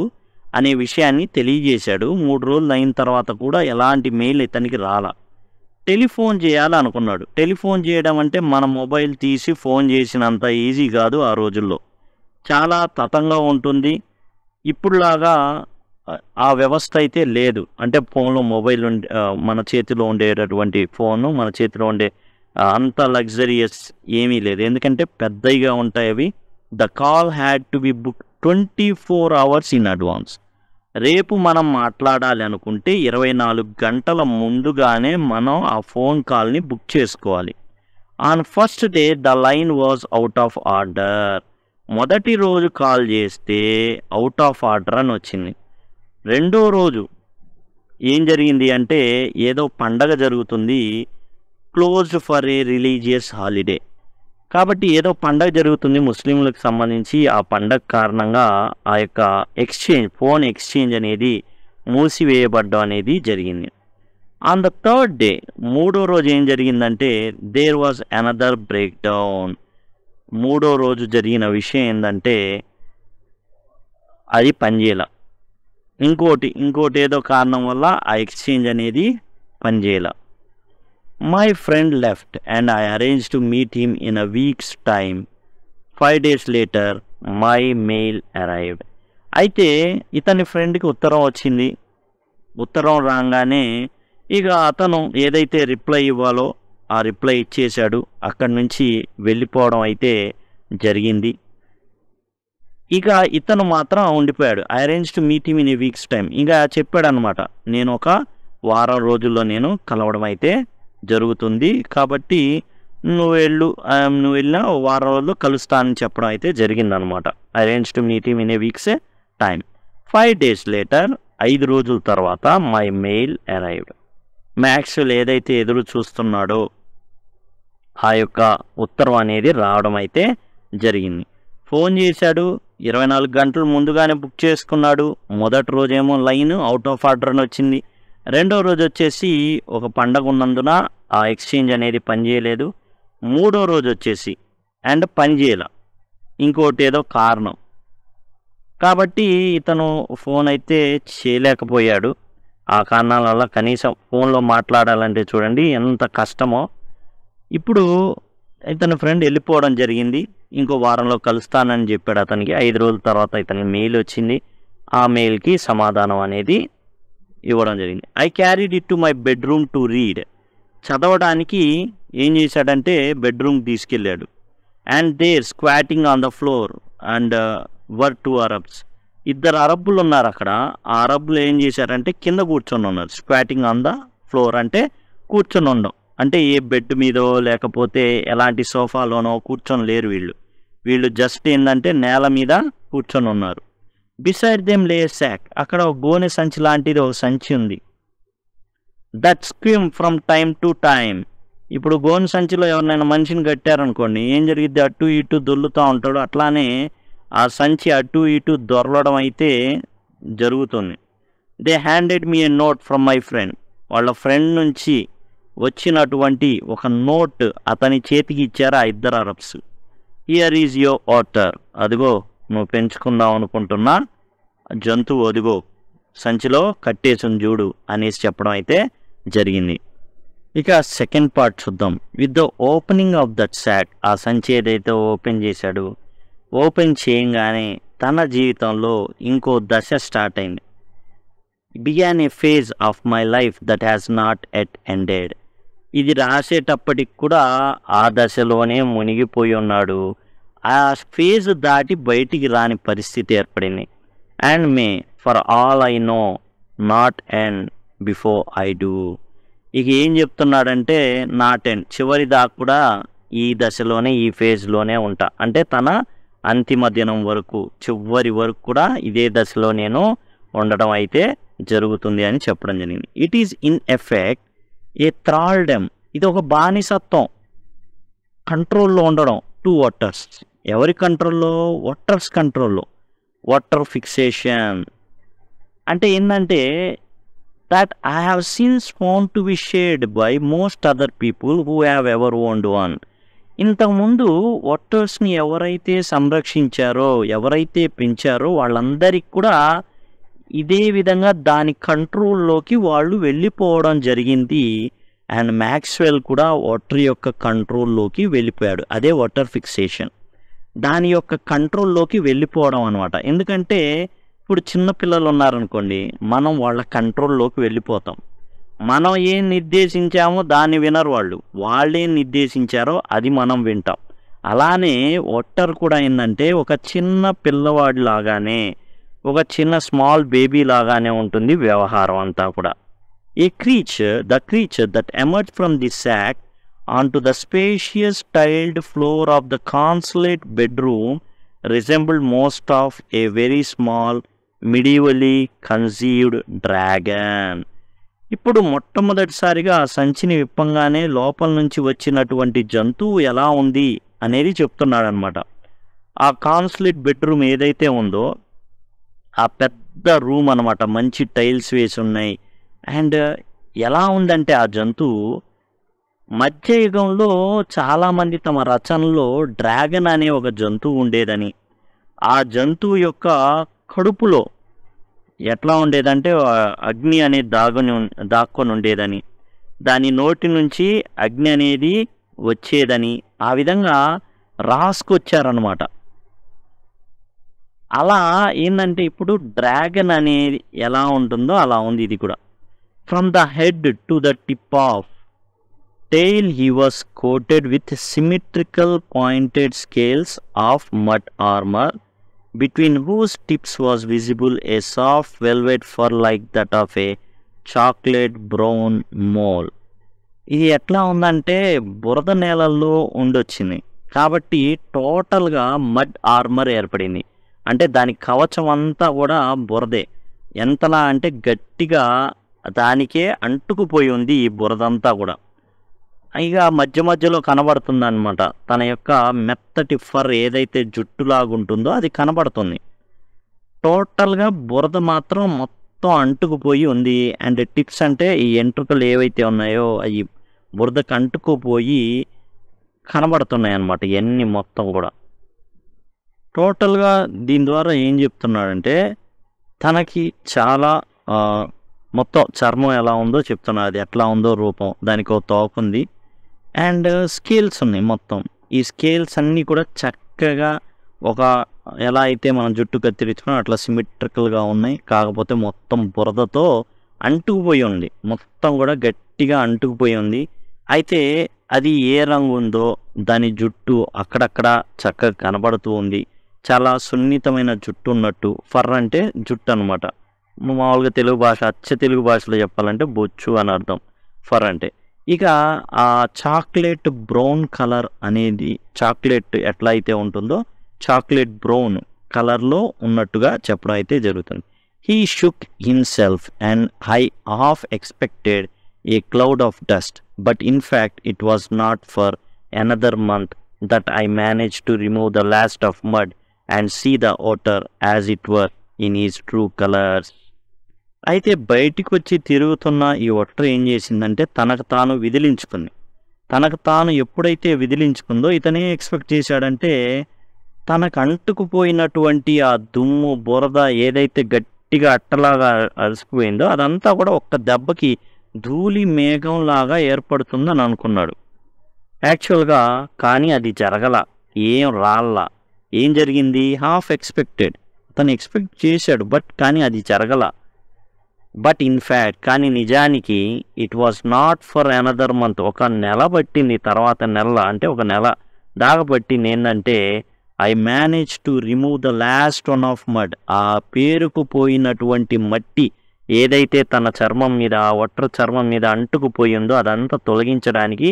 అనే విషయాన్ని తెలియజేశాడు మూడు రోజులు అయిన తర్వాత కూడా ఎలాంటి మెయిల్ ఇతనికి రాలా టెలిఫోన్ చేయాలనుకున్నాడు టెలిఫోన్ చేయడం అంటే మన మొబైల్ తీసి ఫోన్ చేసినంత ఈజీ కాదు ఆ రోజుల్లో చాలా తతంగా ఉంటుంది ఇప్పుడులాగా ఆ వ్యవస్థ అయితే లేదు అంటే ఫోన్లో మొబైల్ మన చేతిలో ఉండేటటువంటి ఫోను మన చేతిలో ఉండే అంత లగ్జరియస్ ఏమీ లేదు ఎందుకంటే పెద్దగా ఉంటాయి అవి the call had to be book twenty four hours in advance రేపు మనం మాట్లాడాలి అనుకుంటే ఇరవై నాలుగు గంటల ముందుగానే మనం ఆ ఫోన్ కాల్ని బుక్ చేసుకోవాలి on first day the line was out of order మొదటి రోజు కాల్ చేస్తే అవుట్ ఆఫ్ ఆర్డర్ అని వచ్చింది రెండో రోజు ఏం జరిగింది అంటే ఏదో పండగ జరుగుతుంది close for a religious holiday కాబట్టి ఏదో పండగ జరుగుతుంది ముస్లింలకు సంబంధించి ఆ పండగ కారణంగా ఆ యొక్క ఎక్స్చేంజ్ ఫోన్ ఎక్స్చేంజ్ అనేది మూసివేయబడ్డం అనేది జరిగింది ఆన్ ద థర్డ్ డే మూడో రోజు ఏం జరిగిందంటే there was another breakdown మూడో రోజు జరిగిన విషయం ఏంటంటే అది పనిచేయాల ఇంకోటి ఇంకోటి ఏదో కారణం వల్ల ఆ ఎక్స్చేంజ్ అనేది పనిచేయాల my friend left and I arrange to meet him in a weeks time. Five days later my mail arrived అయితే ఇతని ఫ్రెండ్కి ఉత్తరం వచ్చింది ఉత్తరం రాగానే ఇక అతను ఏదైతే రిప్లై ఇవ్వాలో ఆ రిప్లై ఇచ్చేశాడు అక్కడి నుంచి వెళ్ళిపోవడం అయితే జరిగింది ఇక ఇతను మాత్రం ఉండిపోయాడు I arrange to meet in a weeks time ఇంకా చెప్పాడు అనమాట నేను ఒక వారం రోజుల్లో నేను కలవడం అయితే జరుగుతుంది కాబట్టి నువ్వు వెళ్ళు నువ్వు వెళ్ళినా వారం రోజుల్లో కలుస్తానని చెప్పడం అయితే జరిగిందనమాట arrange to meeting in a weeks time five days later ఐదు రోజుల తర్వాత మై మెయిల్ అరైవ్డ్ మ్యాక్స్వెల్ ఏదైతే ఎదురు చూస్తున్నాడో ఆ యొక్క ఉత్తరం అనేది రావడం అయితే జరిగింది ఫోన్ చేశాడు ఇరవై నాలుగు గంటలు ముందుగానే బుక్ చేసుకున్నాడు మొదటి రోజేమో లైన్ అవుట్ ఆఫ్ ఆర్డర్ అని వచ్చింది రెండో రోజు వచ్చేసి ఒక పండగ ఉన్నందున ఆ ఎక్స్చేంజ్ అనేది పనిచేయలేదు మూడో రోజు వచ్చేసి అండ్ పనిచేయాల ఇంకోటి ఏదో కారణం కాబట్టి ఇతను ఫోన్ అయితే చేయలేకపోయాడు ఆ కారణాల వల్ల కనీసం ఫోన్లో మాట్లాడాలంటే చూడండి ఎంత కష్టమో ఇప్పుడు ఇతని ఫ్రెండ్ వెళ్ళిపోవడం జరిగింది ఇంకో వారంలో కలుస్తానని చెప్పాడు అతనికి ఐదు రోజుల తర్వాత ఇతని మెయిల్ వచ్చింది ఆ మెయిల్కి సమాధానం అనేది ఇవ్వడం జరిగింది I carried it to my bedroom to read చదవడానికి ఏం చేశాడంటే బెడ్రూమ్కి తీసుకెళ్ళాడు and there squatting on the floor and were two Arabs ఇద్దరు అరబ్బులు ఉన్నారు అక్కడ ఆ అరబ్బులు ఏం చేశారంటే కింద కూర్చొని ఉన్నారు స్క్వాటింగ్ ఆన్ ద ఫ్లోర్ అంటే కూర్చొని ఉండడం అంటే ఏ బెడ్ మీదో లేకపోతే ఎలాంటి సోఫాలోనో కూర్చొని లేరు వీళ్ళు వీళ్ళు జస్ట్ ఏంటంటే నేల మీద కూర్చొని ఉన్నారు బిసైడ్ దెమ్ లే శాక్ అక్కడ ఒక గోనె సంచి లాంటిది ఒక సంచి ఉంది that scream from time to time ఇప్పుడు గోనె సంచిలో ఎవరినైనా మనిషిని కట్టారనుకోండి ఏం జరిగిద్ది అటు ఇటు దొల్లుతూ ఉంటాడు అట్లానే ఆ సంచి అటు ఇటు దొరలడం అయితే జరుగుతుంది they handed me a note from my friend వాళ్ళ ఫ్రెండ్ నుంచి వచ్చినటువంటి ఒక నోట్ అతని చేతికి ఇచ్చారు ఆ ఇద్దరు Arabs here is your otter అదిగో నువ్వు పెంచుకుందాం అనుకుంటున్నా జంతువు ఒదిగో సంచిలో కట్టేసింది చూడు అనేసి చెప్పడం అయితే జరిగింది ఇక సెకండ్ పార్ట్ చూద్దాం with the opening of that sack ఆ సంచి ఏదైతే ఓపెన్ చేశాడు ఓపెన్ చేయంగానే తన జీవితంలో ఇంకో దశ స్టార్ట్ అయింది began a phase of my life that has not yet ended ఇది రాసేటప్పటికి కూడా ఆ దశలోనే మునిగిపోయి ఉన్నాడు ఆ ఫేజ్ దాటి బయటికి రాని పరిస్థితి ఏర్పడింది and may for all I know not and before I do ఇక ఏం చెప్తున్నాడంటే నాట్ అండ్ చివరి దాకా కూడా ఈ దశలోనే ఈ ఫేజ్లోనే ఉంటా అంటే తన అంతిమ దినం వరకు చివరి వరకు కూడా ఇదే దశలో నేను ఉండడం అయితే జరుగుతుంది అని చెప్పడం జరిగింది it is in effect a thraldom ఇది ఒక బానిసత్వం కంట్రోల్లో ఉండడం టు వాటర్స్ ఎవరి కంట్రోల్లో వాటర్స్ కంట్రోల్లో వాటర్ ఫిక్సేషన్ అంటే ఏంటంటే that I have since found to be shared by most other people who have ever owned one ఇంతకుముందు వాటర్స్ని ఎవరైతే సంరక్షించారో ఎవరైతే పెంచారో వాళ్ళందరికీ కూడా ఇదే విధంగా దాని కంట్రోల్లోకి వాళ్ళు వెళ్ళిపోవడం జరిగింది అండ్ మ్యాక్స్వెల్ కూడా వాటర్ యొక్క కంట్రోల్లోకి వెళ్ళిపోయాడు అదే వాటర్ ఫిక్సేషన్ దాని యొక్క కంట్రోల్లోకి వెళ్ళిపోవడం అనమాట ఎందుకంటే ఇప్పుడు చిన్నపిల్లలు ఉన్నారనుకోండి మనం వాళ్ళ కంట్రోల్లోకి వెళ్ళిపోతాం మనం ఏం నిర్దేశించామో దాన్ని వినరు వాళ్ళు వాళ్ళేం నిర్దేశించారో అది మనం వింటాం అలానే ఒట్టర్ కూడా ఏంటంటే ఒక చిన్న పిల్లవాడి లాగానే ఒక చిన్న స్మాల్ బేబీ లాగానే ఉంటుంది వ్యవహారం అంతా కూడా A creature, the creature that emerged from the sack onto the spacious tiled floor of the consulate bedroom resembled most of a very small medievally conceived dragon. ఇప్పుడు మొట్టమొదటిసారిగా ఆ సంచిని విప్పంగానే లోపల నుంచి వచ్చినటువంటి జంతువు ఎలా ఉంది అనేది చెప్తున్నాడనమాట ఆ కాన్సులేట్ బెడ్రూమ్ ఏదైతే ఉందో ఆ పెద్ద రూమ్ అనమాట మంచి టైల్స్ వేసి ఉన్నాయి అండ్ ఎలా ఉందంటే ఆ జంతువు మధ్యయుగంలో చాలామంది తమ రచనలో డ్రాగన్ అనే ఒక జంతువు ఉండేదని ఆ జంతువు యొక్క కడుపులో ఎట్లా ఉండేదంటే అగ్ని అనేది దాగుని దాక్కొని ఉండేదని దాని నోటి నుంచి అగ్ని అనేది వచ్చేదని ఆ విధంగా రాసుకొచ్చారనమాట అలా ఏంటంటే ఇప్పుడు డ్రాగన్ అనేది ఎలా ఉంటుందో అలా ఉంది ఇది కూడా From the head to the tip of tail he was coated with symmetrical pointed scales of mud armor between whose tips was visible a soft velvet fur like that of a chocolate brown mole ఇది ఎట్లా ఉందంటే బురద నేలల్లో ఉండొచ్చింది కాబట్టి టోటల్గా mud armour ఏర్పడింది అంటే దాని కవచం అంతా కూడా బురదే ఎంతలా అంటే గట్టిగా దానికే అంటుకుపోయి ఉంది ఈ బురదంతా కూడా అయిగా మధ్య మధ్యలో కనబడుతుందన్నమాట తన యొక్క మెత్తటి ఫర్ ఏదైతే జుట్టులాగుంటుందో అది కనబడుతుంది టోటల్గా బురద మాత్రం మొత్తం అంటుకుపోయి ఉంది అండ్ టిప్స్ అంటే ఈ ఎంట్రుకలు ఏవైతే ఉన్నాయో అవి బురదకు అంటుకుపోయి కనబడుతున్నాయి అనమాట ఇవన్నీ మొత్తం కూడా టోటల్గా దీని ద్వారా ఏం చెప్తున్నాడంటే తనకి చాలా మొత్తం చర్మం ఎలా ఉందో చెప్తున్నా అది ఎట్లా ఉందో రూపం దానికి ఒక తోకుంది అండ్ స్కేల్స్ ఉన్నాయి మొత్తం ఈ స్కేల్స్ అన్నీ కూడా చక్కగా ఒక ఎలా అయితే మనం జుట్టు కత్తిరించుకున్న అట్లా సిమెట్రికల్గా ఉన్నాయి కాకపోతే మొత్తం బురదతో అంటుకుపోయి ఉంది మొత్తం కూడా గట్టిగా అంటుకుపోయి ఉంది అయితే అది ఏ రంగు ఉందో దాని జుట్టు అక్కడక్కడ చక్కగా కనబడుతూ ఉంది చాలా సున్నితమైన జుట్టు ఉన్నట్టు ఫర్ అంటే జుట్టు అనమాట మామూలుగా తెలుగు భాష అచ్చ తెలుగు భాషలో చెప్పాలంటే బొచ్చు అని అర్థం ఫర్ అంటే ఇక ఆ చాక్లెట్ బ్రౌన్ కలర్ అనేది చాక్లెట్ ఎట్లా అయితే ఉంటుందో చాక్లెట్ బ్రౌన్ కలర్లో ఉన్నట్టుగా చెప్పడం అయితే జరుగుతుంది he shook self and I half expected a cloud of dust but in fact it was not for another month that I manage to remove the last of mud and see the otter as it were in his true colours అయితే బయటికి వచ్చి తిరుగుతున్న ఈ ఒట్టరు ఏం చేసిందంటే తనకు తాను విదిలించుకుంది తనకు తాను ఎప్పుడైతే విదిలించుకుందో ఇతనే ఎక్స్పెక్ట్ చేశాడంటే తనకు అంటుకుపోయినటువంటి ఆ దుమ్ము బురద ఏదైతే గట్టిగా అట్టలాగా అలసిపోయిందో అదంతా కూడా ఒక్క దెబ్బకి ధూళి మేఘంలాగా ఏర్పడుతుందని అనుకున్నాడు యాక్చువల్గా కానీ అది జరగల ఏం రాళ్ళ ఏం జరిగింది హాఫ్ ఎక్స్పెక్టెడ్ తను ఎక్స్పెక్ట్ చేశాడు బట్ కానీ అది జరగల బట్ ఇన్ఫ్యాక్ట్ కానీ నిజానికి it was not for another month ఒక నెల పట్టింది తర్వాత నెల అంటే ఒక నెల దాకా పట్టింది ఏంటంటే I manage to remove the last one of mud ఆ పేరుకు పోయినటువంటి మట్టి ఏదైతే తన చర్మం మీద ఆ ఒట్ర చర్మం మీద అంటుకుపోయి ఉందో అదంతా తొలగించడానికి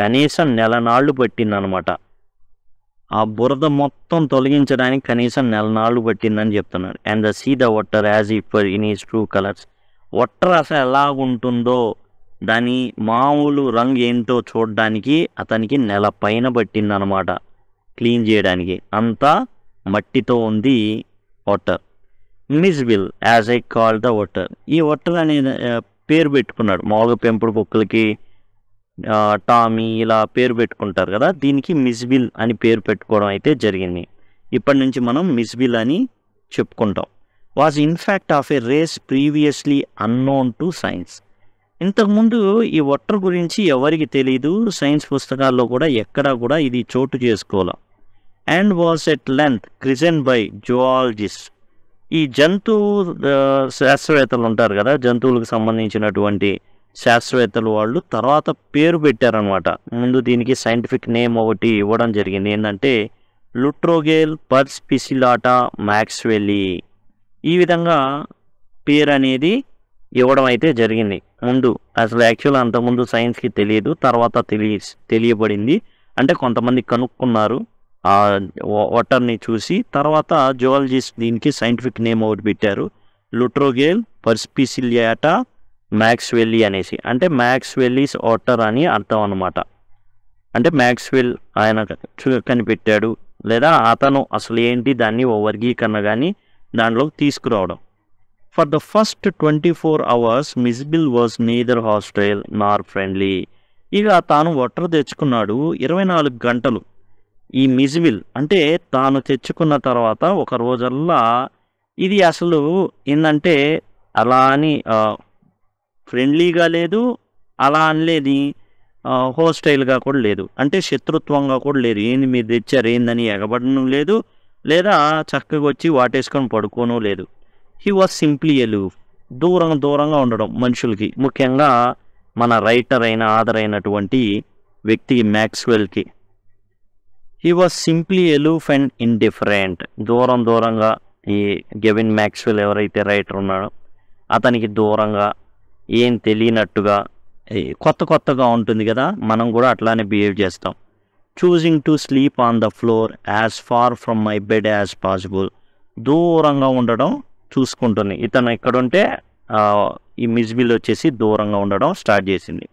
కనీసం నెల నాళ్ళు పట్టిందనమాట ఆ బురద మొత్తం తొలగించడానికి కనీసం నెల నాళ్ళు పట్టిందని చెప్తున్నాడు and the sea the otter as if in is true colours ఒట్టరసం ఎలాగుంటుందో దాని మామూలు రంగు ఏంటో చూడడానికి అతనికి నెల పైన పట్టిందనమాట క్లీన్ చేయడానికి అంతా మట్టితో ఉంది otter Mijbil as I call the otter ఈ వాటర్ అనే పేరు పెట్టుకున్నాడు మామూలుగా పెంపుడు కుక్కలకి టామీ ఇలా పేరు పెట్టుకుంటారు కదా దీనికి మిస్బిల్ అని పేరు పెట్టుకోవడం అయితే జరిగింది ఇప్పటి నుంచి మనం మిస్బిల్ అని చెప్పుకుంటాం was in fact of a race previously unknown to science ఇంతకుముందు ఈ ఒట్టర్ గురించి ఎవరికి తెలియదు సైన్స్ పుస్తకాల్లో కూడా ఎక్కడా కూడా ఇది చోటు చేసుకోవాలి and was at length christened by zoologist ఈ జంతువు శాస్త్రవేత్తలు ఉంటారు కదా జంతువులకు సంబంధించినటువంటి శాస్త్రవేత్తలు వాళ్ళు తర్వాత పేరు పెట్టారనమాట ముందు దీనికి సైంటిఫిక్ నేమ్ ఒకటి ఇవ్వడం జరిగింది ఏంటంటే లుట్రోగేల్ పిసిలాటా మ్యాక్స్వెలీ ఈ విధంగా పేరు అనేది ఇవ్వడం అయితే జరిగింది ముందు అసలు యాక్చువల్ అంతకుముందు సైన్స్కి తెలియదు తర్వాత తెలియ తెలియబడింది అంటే కొంతమంది కనుక్కున్నారు ఆ వాటర్ని చూసి తర్వాత జువాలజిస్ట్ దీనికి సైంటిఫిక్ నేమ్ ఒకటి పెట్టారు లుట్రోగేల్ పర్స్పిసిలియాటా మ్యాక్స్ వెల్లీ అనేసి అంటే మ్యాక్స్ వెల్లీస్ వాటర్ అని అర్థం అనమాట అంటే మ్యాక్స్వెల్ ఆయన కనిపెట్టాడు లేదా అతను అసలు ఏంటి దాన్ని ఓ వర్గీకరణ కానీ దాంట్లోకి తీసుకురావడం for the first twenty four hours Mijbil was neither hostile nor friendly ఇక తాను ఒట్టరు తెచ్చుకున్నాడు ఇరవై నాలుగు గంటలు ఈ మిజిబిల్ అంటే తాను తెచ్చుకున్న తర్వాత ఒక రోజల్లా ఇది అసలు ఏంటంటే అలా అని ఫ్రెండ్లీగా లేదు అలా అనలేని హోస్టైల్గా కూడా లేదు అంటే శత్రుత్వంగా కూడా లేదు ఏంది మీరు తెచ్చారు ఏందని ఎగబడడం లేదు లేదా చక్కగా వచ్చి వాటేసుకొని పడుకోనో లేదు హీ వాజ్ సింప్లీ ఎలువ్ దూరంగా దూరంగా ఉండడం మనుషులకి ముఖ్యంగా మన రైటర్ అయిన ఆధర్ అయినటువంటి వ్యక్తి మ్యాక్స్వెల్కి he was simply aloof and indifferent దూరం దూరంగా ఈ గెవిన్ మ్యాక్స్వెల్ ఎవరైతే రైటర్ ఉన్నాడో అతనికి దూరంగా ఏం తెలియనట్టుగా కొత్త కొత్తగా ఉంటుంది కదా మనం కూడా అట్లానే బిహేవ్ చేస్తాం choosing to sleep on the floor as far from my bed as possible దూరంగా ఉండడం చూసుకుంటుంది ఇతను ఎక్కడుంటే ఈ మిజ్బిల్ వచ్చేసి దూరంగా ఉండడం స్టార్ట్ చేసింది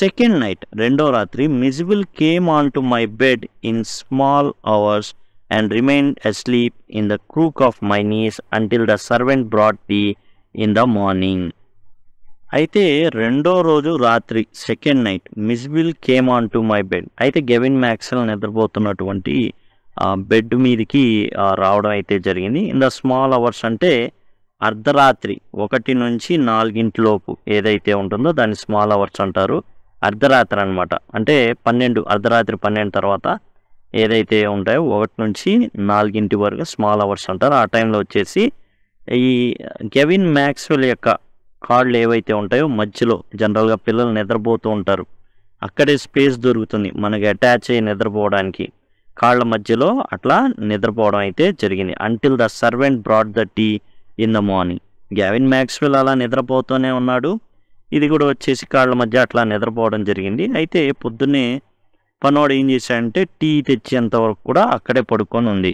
సెకండ్ నైట్ రెండో రాత్రి Mijbil came on to my bed in small hours and remain asleep in the crook of my knees until the servant brought tea in the morning అయితే రెండో రోజు రాత్రి second night Mijbil came on to my bed అయితే Gavin మ్యాక్సెల్ నిద్రపోతున్నటువంటి bed మీదకి రావడం అయితే జరిగింది in the small hours అంటే అర్ధరాత్రి ఒకటి నుంచి నాలుగింటిలోపు ఏదైతే ఉంటుందో దాన్ని స్మాల్ అవర్స్ అంటారు అర్ధరాత్రి అనమాట అంటే పన్నెండు అర్ధరాత్రి పన్నెండు తర్వాత ఏదైతే ఉంటాయో ఒకటి నుంచి నాలుగింటి వరకు స్మాల్ అవర్స్ అంటారు ఆ టైంలో వచ్చేసి ఈ గెవిన్ మ్యాక్స్వెల్ యొక్క కాళ్ళు ఏవైతే ఉంటాయో మధ్యలో జనరల్గా పిల్లలు నిద్రపోతూ ఉంటారు అక్కడే స్పేస్ దొరుకుతుంది మనకి అటాచ్ అయ్యి నిద్రపోవడానికి కాళ్ళ మధ్యలో అట్లా నిద్రపోవడం అయితే జరిగింది until the servant brought the tea in the morning Gavin Maxwell అలా నిద్రపోతూనే ఉన్నాడు ఇది కూడా వచ్చేసి కాళ్ళ మధ్య అట్లా నిద్రపోవడం జరిగింది అయితే పొద్దున్నే పనోడు ఏం చేశాడంటే టీ తెచ్చేంత వరకు కూడా అక్కడే పడుకొని ఉంది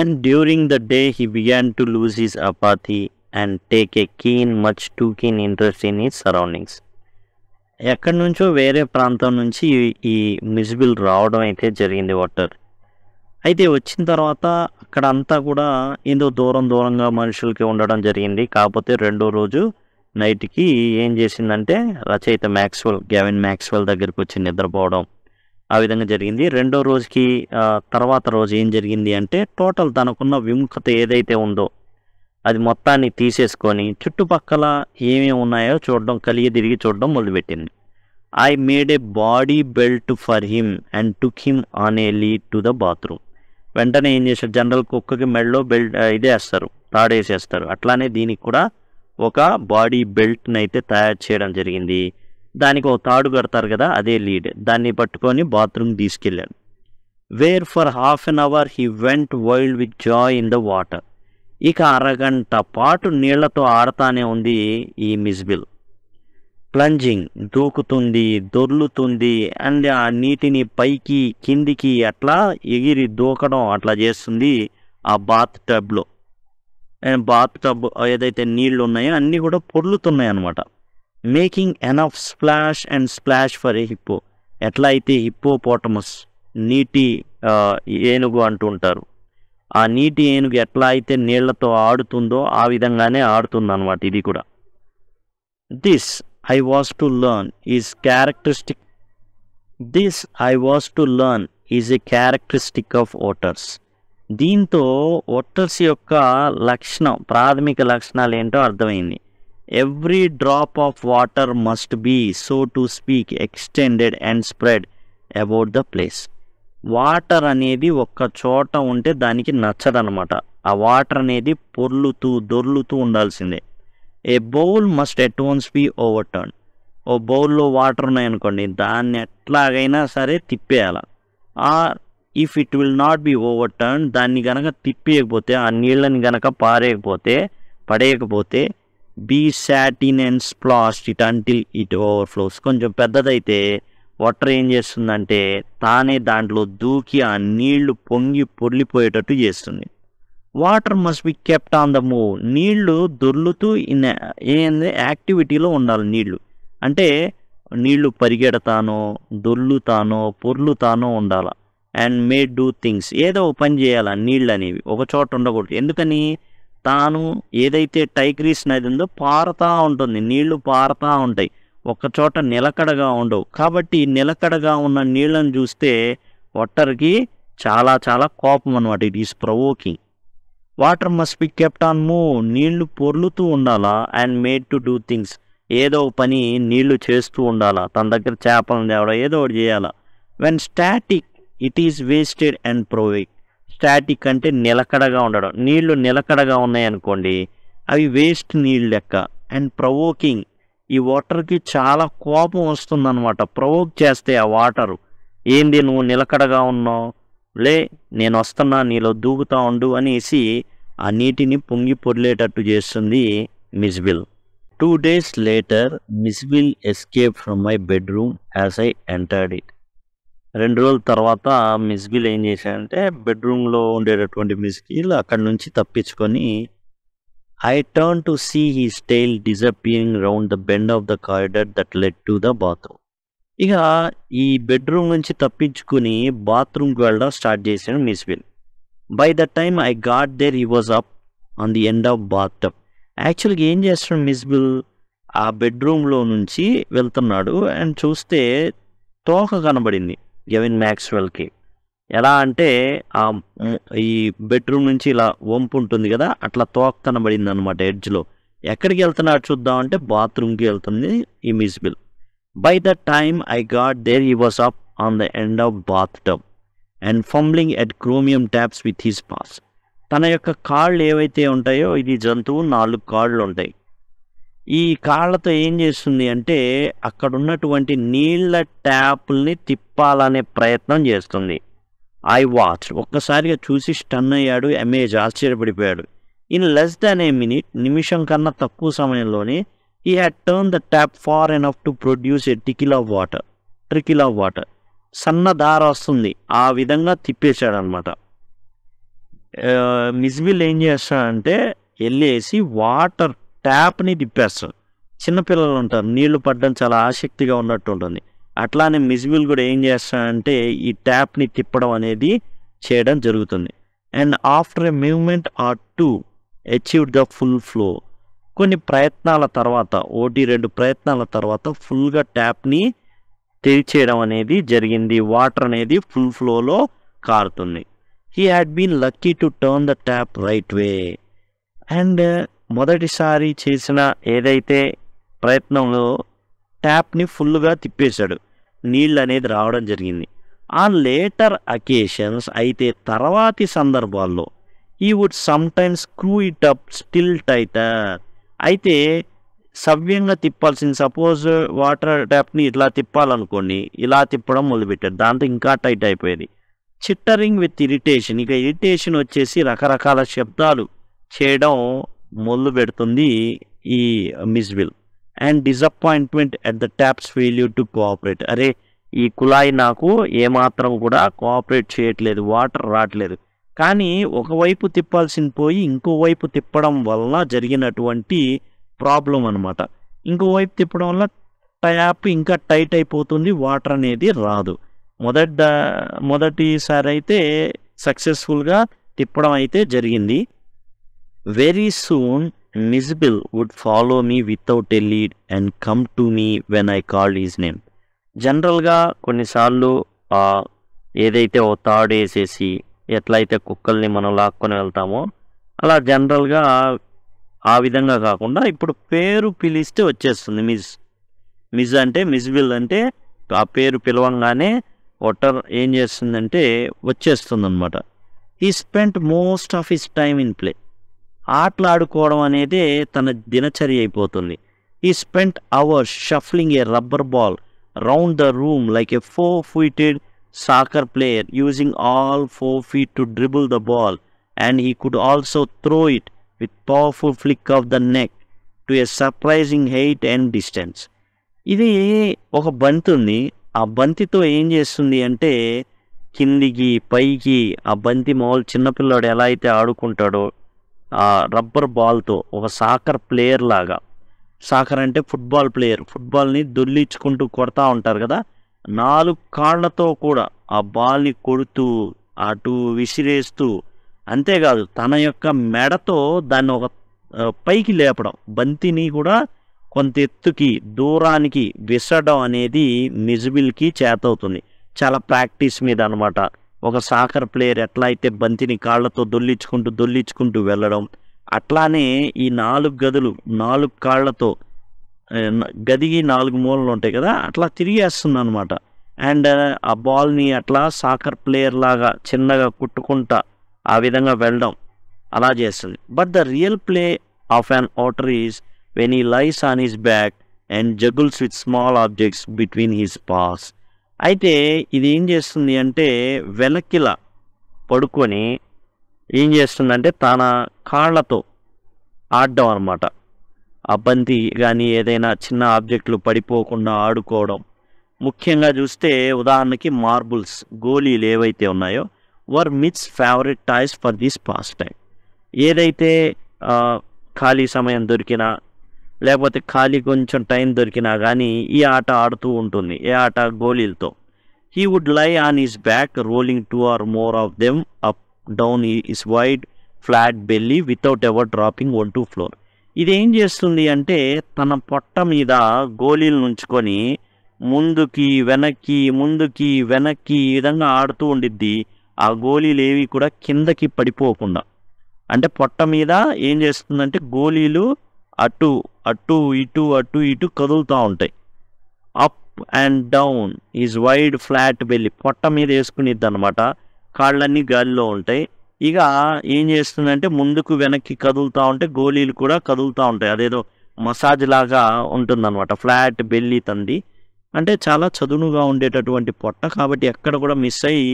and during the day he began to lose his apathy and take a keen much too keen interest in ఈ సరౌండింగ్స్ ఎక్కడి నుంచో వేరే ప్రాంతం నుంచి ఈ మిజిబుల్ రావడం అయితే జరిగింది వాటర్ అయితే వచ్చిన తర్వాత అక్కడ అంతా కూడా ఏదో దూరం దూరంగా మనుషులకి ఉండడం జరిగింది కాకపోతే రెండో రోజు నైట్కి ఏం చేసిందంటే రచయిత మ్యాక్స్వెల్ గ్యావిన్ మ్యాక్స్వెల్ దగ్గరికి వచ్చి నిద్రపోవడం ఆ విధంగా జరిగింది రెండో రోజుకి తర్వాత రోజు ఏం జరిగింది అంటే టోటల్ తనకున్న విముఖత ఏదైతే ఉందో అది మొత్తాన్ని తీసేసుకొని చుట్టుపక్కల ఏమేమి ఉన్నాయో చూడడం కలిగి తిరిగి చూడడం మొదలుపెట్టింది I made a body belt for him and took him on a lead to the bathroom వెంటనే ఏం చేశారు జనరల్ కుక్కకి మెడలో బెల్ట్ ఇదే ఇదేస్తారు తాడేసేస్తారు అట్లానే దీనికి కూడా ఒక బాడీ బెల్ట్ని అయితే తయారు చేయడం జరిగింది దానికి ఒక తాడు కడతారు కదా అదే లీడ్ దాన్ని పట్టుకొని బాత్రూమ్ తీసుకెళ్ళాడు where for half an hour he went wild with joy in the water ఇక అరగంట పాటు నీళ్లతో ఆడతానే ఉంది ఈ మిస్బిల్ ప్లంజింగ్ దూకుతుంది దొర్లుతుంది అండ్ ఆ నీటిని పైకి కిందికి అట్లా ఎగిరి దూకడం అట్లా చేస్తుంది ఆ బాత్ టబ్లో అండ్ బాత్ టబ్ ఏదైతే నీళ్లు ఉన్నాయో అన్నీ కూడా పొర్లుతున్నాయి అనమాట making enough splash and splash for a hippo ఎట్లా అయితే పోటమస్ నీటి ఏనుగు అంటూ ఉంటారు ఆ నీటి ఏనుగు ఎట్లా అయితే నీళ్లతో ఆడుతుందో ఆ విధంగానే ఆడుతుందన్నమాట ఇది కూడా this I was to learn is characteristic this I was to learn is a characteristic of otters దీంతో ఓటర్స్ యొక్క లక్షణం ప్రాథమిక లక్షణాలు ఏంటో అర్థమైంది every drop of water must be so to speak extended and spread about the place water అనేది ఒక్క చోట ఉంటే దానికి నచ్చదనమాట ఆ వాటర్ అనేది పొర్లుతూ దొర్లుతూ ఉండాల్సిందే a bowl must advance be overturn ఓ బౌల్లో వాటర్ ఉన్నాయనుకోండి దాన్ని ఎట్లాగైనా సరే తిప్పేయాల or if it will not be overturn దాన్ని గనక తిప్పేయకపోతే ఆ నీళ్ళని గనక పారేయకపోతే పడేయకపోతే be sat in and splashed it until it overflows కొంచెం పెద్దదైతే వాటర్ ఏం చేస్తుందంటే తానే దాంట్లో దూకి ఆ నీళ్లు పొంగి పొర్లిపోయేటట్టు చేస్తుంది water must be kept on the move నీళ్లు దొర్లుతూ ఇన్ ఏంది యాక్టివిటీలో ఉండాలి నీళ్లు అంటే నీళ్లు పరిగెడతానో దొర్లుతానో పొర్లుతానో ఉండాలి అండ్ మేడ్ డూ థింగ్స్ ఏదో పని చేయాలి నీళ్ళు అనేవి ఒక చోట ఉండకూడదు ఎందుకని తాను ఏదైతే టైగ్రీస్ నది ఉందో పారుతూ ఉంటుంది నీళ్లు పారుతూ ఉంటాయి ఒకచోట నిలకడగా ఉండవు కాబట్టి నిలకడగా ఉన్న నీళ్లను చూస్తే వాటర్కి చాలా చాలా కోపం అనమాట it is provoking water must be kept on move నీళ్లు పొర్లుతూ ఉండాలా and made to do things ఏదో పని నీళ్లు చేస్తూ ఉండాలా తన దగ్గర చేపలను తేవడం ఏదో ఒకటి చేయాలా when static it is wasted and provoking static అంటే నిలకడగా ఉండడం నీళ్లు నిలకడగా ఉన్నాయనుకోండి అవి వేస్ట్ నీళ్ళు లెక్క అండ్ ప్రవోకింగ్ ఈ వాటర్కి చాలా కోపం వస్తుందన్నమాట ప్రవోక్ చేస్తే ఆ వాటరు ఏంది నువ్వు నిలకడగా ఉన్నావు లే నేను వస్తున్నా నీలో దూకుతా ఉండు అనేసి ఆ నీటిని పొంగి పొర్లేటట్టు చేస్తుంది Mijbil two days later Mijbil escape from my bedroom as I entered it రెండు రోజుల తర్వాత మిస్బిల్ ఏం చేశాడంటే బెడ్రూమ్లో ఉండేటటువంటి మిస్బిల్ అక్కడి నుంచి తప్పించుకొని I turned to see his tail disappearing round the bend of the corridor that led to the bathroom. ఇక ఈ బెడ్రూమ్ నుంచి తప్పించుకుని బాత్రూమ్కి వెళ్ళడం స్టార్ట్ చేశాను Mijbil by the time I got there he was up on the end of bath tub యాక్చువల్గా ఏం చేస్తాడు మిస్ బిల్ ఆ బెడ్రూమ్లో నుంచి వెళ్తున్నాడు అండ్ చూస్తే తోక కనబడింది గెవిన్ మ్యాక్స్వెల్కి ఎలా అంటే ఆ ఈ బెడ్రూమ్ నుంచి ఇలా వంపు ఉంటుంది కదా అట్లా తోక కనబడింది అనమాట ఎడ్జ్లో ఎక్కడికి వెళ్తున్నాడు చూద్దాం అంటే బాత్రూమ్కి వెళ్తుంది ఈ Mijbil by the time I got there he was up on the end of bath tub and fumbling at chromium taps with his paws తన యొక్క కాళ్ళు ఏవైతే ఉంటాయో ఇది జంతువు నాలుగు కాళ్ళు ఉంటాయి ఈ కాళ్ళతో ఏం చేస్తుంది అంటే అక్కడ ఉన్నటువంటి నీళ్ళ ట్యాప్ని తిప్పాలనే ప్రయత్నం చేస్తుంది ఐ వాచ్ ఒక్కసారిగా చూసి స్టన్ అయ్యాడు అమేజ్ ఆశ్చర్యపడిపోయాడు in less than a minute నిమిషం కన్నా తక్కువ సమయంలోనే he had turn the tap far enough to produce a tickle of water trickle of water సన్న దార వస్తుంది ఆ విధంగా తిప్పేశాడనమాట మిజ్బిల్ ఏం చేస్తాడంటే వెళ్ళేసి వాటర్ ట్యాప్ని తిప్పేస్తాడు చిన్నపిల్లలు ఉంటారు నీళ్లు పడ్డం చాలా ఆసక్తిగా ఉన్నట్టు ఉంటుంది అట్లానే మిజిబుల్ కూడా ఏం చేస్తాడంటే ఈ ట్యాప్ని తిప్పడం అనేది చేయడం జరుగుతుంది and after a movement or to achieve the full flow కొన్ని ప్రయత్నాల తర్వాత ఓటీ రెండు ప్రయత్నాల తర్వాత ఫుల్గా ట్యాప్ని తెరిచేయడం అనేది జరిగింది వాటర్ అనేది ఫుల్ ఫ్లోలో కారుతుంది he had been lucky to turn the tap right way and మొదటిసారి చేసిన ఏదైతే ప్రయత్నంలో ట్యాప్ని ఫుల్గా తిప్పేశాడు నీళ్ళు అనేది రావడం జరిగింది ఆన్ లేటర్ అకేషన్స్ అయితే తర్వాతి సందర్భాల్లో he would sometimes screw it up still tighter అయితే సవ్యంగా తిప్పాల్సింది సపోజ్ వాటర్ ట్యాప్ని ఇట్లా తిప్పాలనుకోండి ఇలా తిప్పడం మొదలుపెట్టారు దాంతో ఇంకా టైట్ అయిపోయేది చిట్టరింగ్ విత్ ఇరిటేషన్ ఇక ఇరిటేషన్ వచ్చేసి రకరకాల శబ్దాలు చేయడం మొదలు పెడుతుంది ఈ Mijbil and disappointment at the taps failure to cooperate అరే ఈ కుళాయి నాకు ఏమాత్రం కూడా కోఆపరేట్ చేయట్లేదు వాటర్ రావట్లేదు కానీ ఒకవైపు తిప్పాల్సిన పోయి ఇంకోవైపు తిప్పడం వల్ల జరిగినటువంటి ప్రాబ్లం అనమాట ఇంకోవైపు తిప్పడం వల్ల ట్యాప్ ఇంకా టైట్ అయిపోతుంది వాటర్ అనేది రాదు మొదట మొదటిసారి అయితే సక్సెస్ఫుల్గా తిప్పడం అయితే జరిగింది very soon Miserable would follow me without a lead and come to me when I call his name జనరల్గా కొన్నిసార్లు ఏదైతే ఓ తాడు వేసేసి ఎట్లయితే కుక్కల్ని మనం లాక్కొని వెళ్తామో అలా జనరల్గా ఆ విధంగా కాకుండా ఇప్పుడు పేరు పిలిస్తే వచ్చేస్తుంది మిజ్ మిజ్ అంటే మిజ్బిల్ అంటే ఆ పేరు పిలవంగానే ఒటర్ ఏం చేస్తుందంటే వచ్చేస్తుంది అనమాట he spent most of his time in play ఆటలు ఆడుకోవడం అనేది తన దినచర్య అయిపోతుంది he spent hours shuffling a rubber ball round the room like a four footed soccer player using all four feet to dribble the ball and he could also throw it with powerful flick of the neck to a surprising height and distance ఇది ఒక బంతి ఉంది ఆ బంతితో ఏం చేస్తుంది అంటే కిందికి పైకి ఆ బంతి మామూలు చిన్నపిల్లాడు ఎలా అయితే ఆడుకుంటాడో రబ్బర్ బాల్తో ఒక సాకర్ ప్లేయర్ లాగా సాకర్ అంటే ఫుట్బాల్ ప్లేయర్ ఫుట్బాల్ని దొల్లించుకుంటూ కొడతా ఉంటారు కదా నాలుగు కాళ్ళతో కూడా ఆ బాల్ని కొడుతూ అటు విసిరేస్తూ అంతేకాదు తన యొక్క మెడతో దాన్ని ఒక పైకి లేపడం బంతిని కూడా కొంత ఎత్తుకి దూరానికి విసరడం అనేది నిజబిల్కి చేతవుతుంది చాలా ప్రాక్టీస్ మీద అనమాట ఒక సాకర్ ప్లేయర్ ఎట్లా అయితే బంతిని కాళ్ళతో దొల్లించుకుంటూ దొల్లించుకుంటూ వెళ్ళడం అట్లానే ఈ నాలుగు గదులు నాలుగు కాళ్ళతో గదిగి నాలుగు మూలలు ఉంటాయి కదా అట్లా తిరిగేస్తుంది అనమాట అండ్ ఆ బాల్ని అట్లా సాకర్ ప్లేయర్ లాగా చిన్నగా కుట్టుకుంటా ఆ విధంగా వెళ్ళడం అలా చేస్తుంది but the real play of an otter is when he lies on his back and juggles with small objects between his paws అయితే ఇది ఏం చేస్తుంది అంటే వెనక్కిలా పడుకొని ఏం చేస్తుందంటే తన కాళ్ళతో ఆడడం అనమాట ఆ బంతి కానీ ఏదైనా చిన్న ఆబ్జెక్టులు పడిపోకుండా ఆడుకోవడం ముఖ్యంగా చూస్తే ఉదాహరణకి మార్బుల్స్ గోళీలు ఏవైతే ఉన్నాయో were Mij's favourite toys for this pastime ఏదైతే ఖాళీ సమయం దొరికినా లేకపోతే ఖాళీ కొంచెం టైం దొరికినా కానీ ఈ ఆట ఆడుతూ ఉంటుంది ఏ ఆట గోళీలతో he would lie on his back rolling two or more of them up down his wide flat belly without ever dropping one to floor ఇది ఏం చేస్తుంది అంటే తన పొట్ట మీద గోళీలు నుంచుకొని ముందుకి వెనక్కి ముందుకి వెనక్కి ఈ విధంగా ఆడుతూ ఉండిద్ది ఆ గోళీలు ఏవి కూడా కిందకి పడిపోకుండా అంటే పొట్ట మీద ఏం చేస్తుందంటే గోళీలు అటు అటు ఇటు అటు ఇటు కదులుతూ ఉంటాయి up and down his wide flat belly పొట్ట మీద వేసుకునిద్ది అనమాట కాళ్ళన్నీ గాలిలో ఉంటాయి ఇక ఏం చేస్తుందంటే ముందుకు వెనక్కి కదులుతూ ఉంటే గోళీలు కూడా కదులుతూ ఉంటాయి అదేదో మసాజ్ లాగా ఉంటుందన్నమాట ఫ్లాట్ బెల్లి తంది అంటే చాలా చదునుగా ఉండేటటువంటి పొట్ట కాబట్టి ఎక్కడ కూడా మిస్ అయ్యి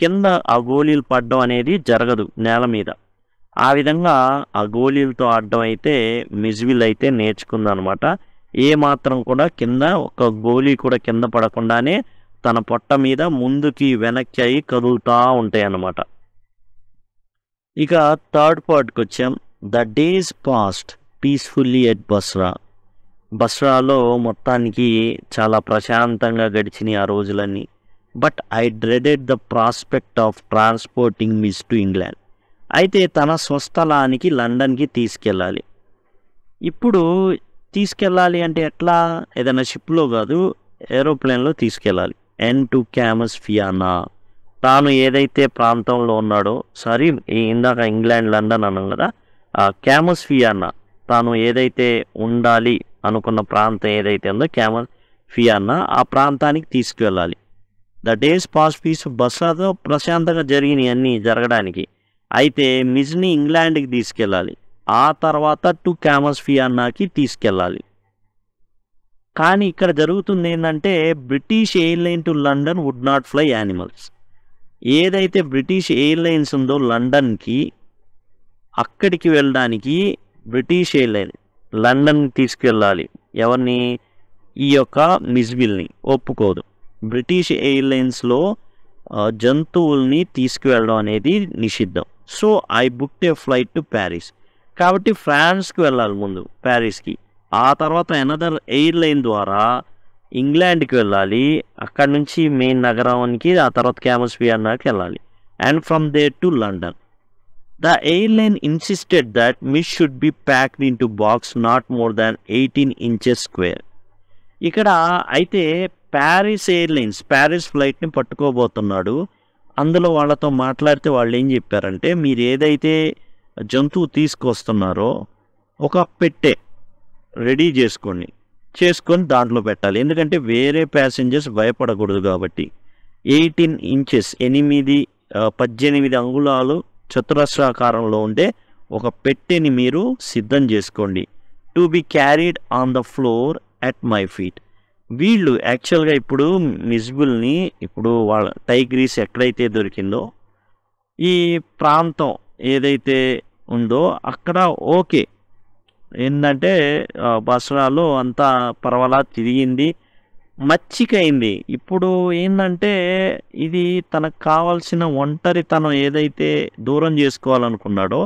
కింద ఆ గోళీలు పడడం అనేది జరగదు నేల మీద ఆ విధంగా ఆ గోళీలతో ఆడడం అయితే మిజ్విల్ అయితే నేర్చుకుందనమాట ఏ మాత్రం కూడా కింద ఒక గోళీ కూడా కింద పడకుండానే తన పొట్ట మీద ముందుకి వెనక్కి అయి కదులుతూ ఉంటాయి అన్నమాట ఇక థర్డ్ పార్ట్కి వచ్చాం the days passed peacefully at Basra బస్రాలో మొత్తానికి చాలా ప్రశాంతంగా గడిచిన ఆ రోజులన్నీ but I dreaded the prospect of transporting Mij to England అయితే తన స్వస్థలానికి లండన్కి తీసుకెళ్ళాలి ఇప్పుడు తీసుకెళ్ళాలి అంటే ఎట్లా ఏదైనా షిప్లో కాదు ఏరోప్లేన్లో తీసుకెళ్ళాలి ఎన్ టు క్యామస్ ఫియానా తాను ఏదైతే ప్రాంతంలో ఉన్నాడో సారీ ఇందాక ఇంగ్లాండ్ లండన్ అన్నాం కదా క్యామస్ ఫియానా తాను ఏదైతే ఉండాలి అనుకున్న ప్రాంతం ఏదైతే ఉందో క్యామస్ ఫియానా ఆ ప్రాంతానికి తీసుకువెళ్ళాలి ద డేస్ పాస్ పీస్ బస్సాతో ప్రశాంతంగా జరిగినవి అన్నీ జరగడానికి అయితే మిజ్ని ఇంగ్లాండ్కి తీసుకెళ్ళాలి ఆ తర్వాత టు క్యామస్ఫియానాకి తీసుకెళ్ళాలి కానీ ఇక్కడ జరుగుతుంది ఏంటంటే British airline to London would not fly animals ఏదైతే బ్రిటిష్ ఎయిర్లైన్స్ ఉందో లండన్కి అక్కడికి వెళ్ళడానికి బ్రిటిష్ ఎయిర్లైన్ లండన్ తీసుకెళ్ళాలి ఎవరిని ఈ యొక్క మిజ్బిల్ని ఒప్పుకోదు బ్రిటిష్ ఎయిర్లైన్స్లో జంతువుల్ని తీసుకువెళ్ళడం అనేది నిషిద్ధం so I book a flight to Paris కాబట్టి ఫ్రాన్స్కి వెళ్ళాలి ముందు ప్యారిస్కి ఆ తర్వాత ఎనదర్ ఎయిర్లైన్ ద్వారా ఇంగ్లాండ్కి వెళ్ళాలి అక్కడ నుంచి మెయిన్ నగరానికి ఆ తర్వాత క్యామస్పియర్ నాకు వెళ్ళాలి and from there to London the airline insisted that Mij should be packed into box not more than eighteen inches square ఇక్కడ అయితే ప్యారిస్ ఎయిర్లైన్స్ ప్యారిస్ ఫ్లైట్ని పట్టుకోబోతున్నాడు అందులో వాళ్ళతో మాట్లాడితే వాళ్ళు ఏం చెప్పారంటే మీరు ఏదైతే జంతువు తీసుకొస్తున్నారో ఒక పెట్టె రెడీ చేసుకోండి చేసుకొని దాంట్లో పెట్టాలి ఎందుకంటే వేరే ప్యాసింజర్స్ భయపడకూడదు కాబట్టి ఎయిటీన్ ఇంచెస్ ఎనిమిది పద్దెనిమిది అంగుళాలు చతురస్రాకారంలో ఉండే ఒక పెట్టెని మీరు సిద్ధం చేసుకోండి to be carried on the floor at my feet వీళ్ళు యాక్చువల్గా ఇప్పుడు మిజ్బుల్ని ఇప్పుడు వాళ్ళ టైగ్రీస్ ఎక్కడైతే దొరికిందో ఈ ప్రాంతం ఏదైతే ఉందో అక్కడ ఓకే ఏంటంటే బస్రాలో అంతా పర్వాలా తిరిగింది మచ్చికైంది ఇప్పుడు ఏంటంటే ఇది తనకు కావాల్సిన ఒంటరితనం ఏదైతే దూరం చేసుకోవాలనుకున్నాడో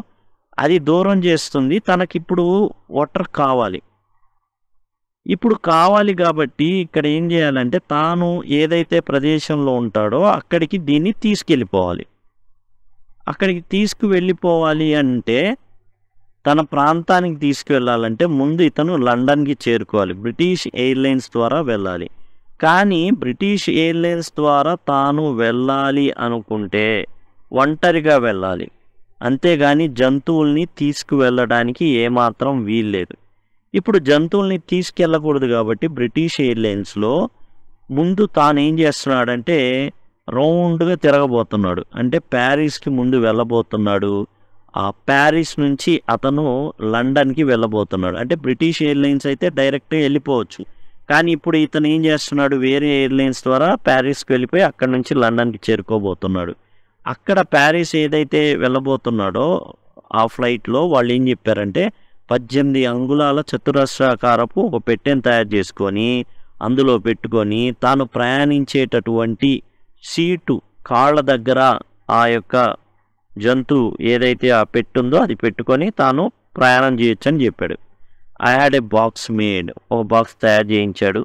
అది దూరం చేస్తుంది తనకిప్పుడు వాటర్ కావాలి ఇప్పుడు కావాలి కాబట్టి ఇక్కడ ఏం చేయాలంటే తాను ఏదైతే ప్రదేశంలో ఉంటాడో అక్కడికి దీన్ని తీసుకెళ్ళిపోవాలి అక్కడికి తీసుకువెళ్ళిపోవాలి అంటే తన ప్రాంతానికి తీసుకువెళ్ళాలంటే ముందు ఇతను లండన్కి చేరుకోవాలి బ్రిటిష్ ఎయిర్లైన్స్ ద్వారా వెళ్ళాలి కానీ బ్రిటిష్ ఎయిర్లైన్స్ ద్వారా తాను వెళ్ళాలి అనుకుంటే ఒంటరిగా వెళ్ళాలి అంతేగాని జంతువుల్ని తీసుకువెళ్ళడానికి ఏమాత్రం వీల్లేదు ఇప్పుడు జంతువుల్ని తీసుకెళ్ళకూడదు కాబట్టి బ్రిటిష్ ఎయిర్లైన్స్లో ముందు తాను ఏం చేస్తున్నాడంటే రౌండ్గా తిరగబోతున్నాడు అంటే ప్యారిస్కి ముందు వెళ్ళబోతున్నాడు ఆ ప్యారిస్ నుంచి అతను లండన్కి వెళ్ళబోతున్నాడు అంటే బ్రిటిష్ ఎయిర్లైన్స్ అయితే డైరెక్ట్గా వెళ్ళిపోవచ్చు కానీ ఇప్పుడు ఇతను ఏం చేస్తున్నాడు వేరే ఎయిర్లైన్స్ ద్వారా ప్యారిస్కి వెళ్ళిపోయి అక్కడి నుంచి లండన్కి చేరుకోబోతున్నాడు అక్కడ ప్యారిస్ ఏదైతే వెళ్ళబోతున్నాడో ఆ ఫ్లైట్లో వాళ్ళు ఏం చెప్పారంటే పద్దెనిమిది అంగుళాల చతురస్రాకారపు ఒక పెట్టెను తయారు చేసుకొని అందులో పెట్టుకొని తాను ప్రయాణించేటటువంటి సీటు కాళ్ళ దగ్గర ఆ యొక్క జంతువు ఏదైతే ఆ పెట్టుందో అది పెట్టుకొని తాను ప్రయాణం చేయొచ్చు అని చెప్పాడు I had a box made ఒక బాక్స్ తయారు చేయించాడు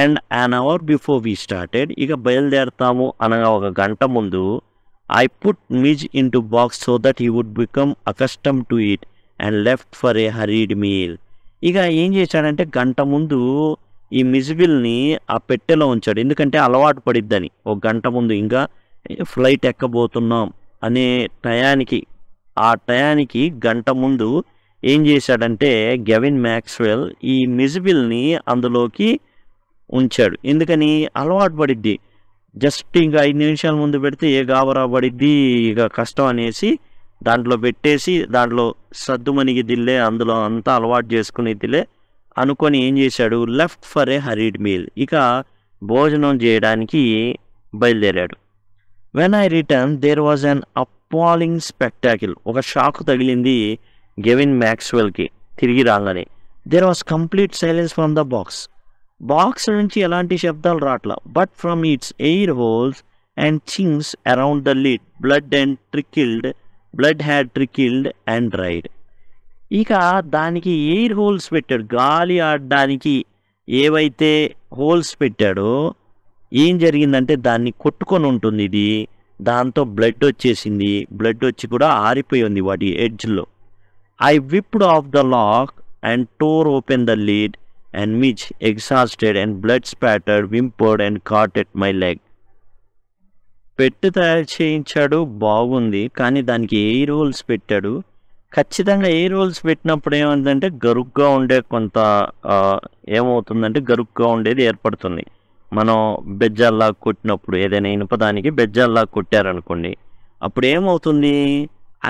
and an hour before we started ఇక బయలుదేరుతాము అనగా ఒక గంట ముందు I put Mij into box so that he would become accustom to it and left for a hurried meal ఇక ఏం చేశాడంటే గంట ముందు ఈ మిజిబిల్ని ఆ పెట్టెలో ఉంచాడు ఎందుకంటే అలవాటు పడిద్దని ఒక గంట ముందు ఇంకా ఫ్లైట్ ఎక్కబోతున్నాం అనే టయానికి ఆ టయానికి గంట ముందు ఏం చేశాడంటే గెవిన్ మ్యాక్స్వెల్ ఈ మిజిబిల్ని అందులోకి ఉంచాడు ఎందుకని అలవాటు పడిద్ది జస్ట్ ఇంకా ఐదు నిమిషాల ముందు పెడితే ఏ గాబరా పడిద్ది ఇక కష్టం అనేసి దాంట్లో పెట్టేసి దాంట్లో సద్దుమణిగి దిల్లే అందులో అంతా అలవాటు చేసుకుని దిల్లే అనుకొని ఏం చేశాడు left for a hurried meal ఇక భోజనం చేయడానికి బయలుదేరాడు when I return there was an appalling spectacle ఒక షాక్ తగిలింది గెవిన్ మ్యాక్స్వెల్కి తిరిగి రాగానే there was complete silence from the box box నుంచి ఎలాంటి శబ్దాలు రావట్లా but from its air holes and chinks around the lid blood and trickled blood had trickled and dried ఇక దానికి ఎయిర్ హోల్స్ పెట్టాడు గాలి ఆడడానికి ఏవైతే హోల్స్ పెట్టాడో ఏం జరిగిందంటే దాన్ని కొట్టుకొని ఉంటుంది ఇది దాంతో బ్లడ్ వచ్చేసింది బ్లడ్ వచ్చి కూడా ఆరిపోయింది వాటి ఎడ్జ్లో I whipped off the lock and tore open the lid and Mij exhausted and blood spattered whimpered and caught at my leg పెట్టి తయారు చేయించాడు బాగుంది కానీ దానికి ఏ రోల్స్ పెట్టాడు ఖచ్చితంగా ఏ రోల్స్ పెట్టినప్పుడు ఏమైందంటే గరుగ్గా ఉండే కొంత ఏమవుతుందంటే గరుగ్గా ఉండేది ఏర్పడుతుంది మనం బెజ్జల్లా కొట్టినప్పుడు ఏదైనా ఇనుపదానికి బెజ్జల్లా కొట్టారనుకోండి అప్పుడు ఏమవుతుంది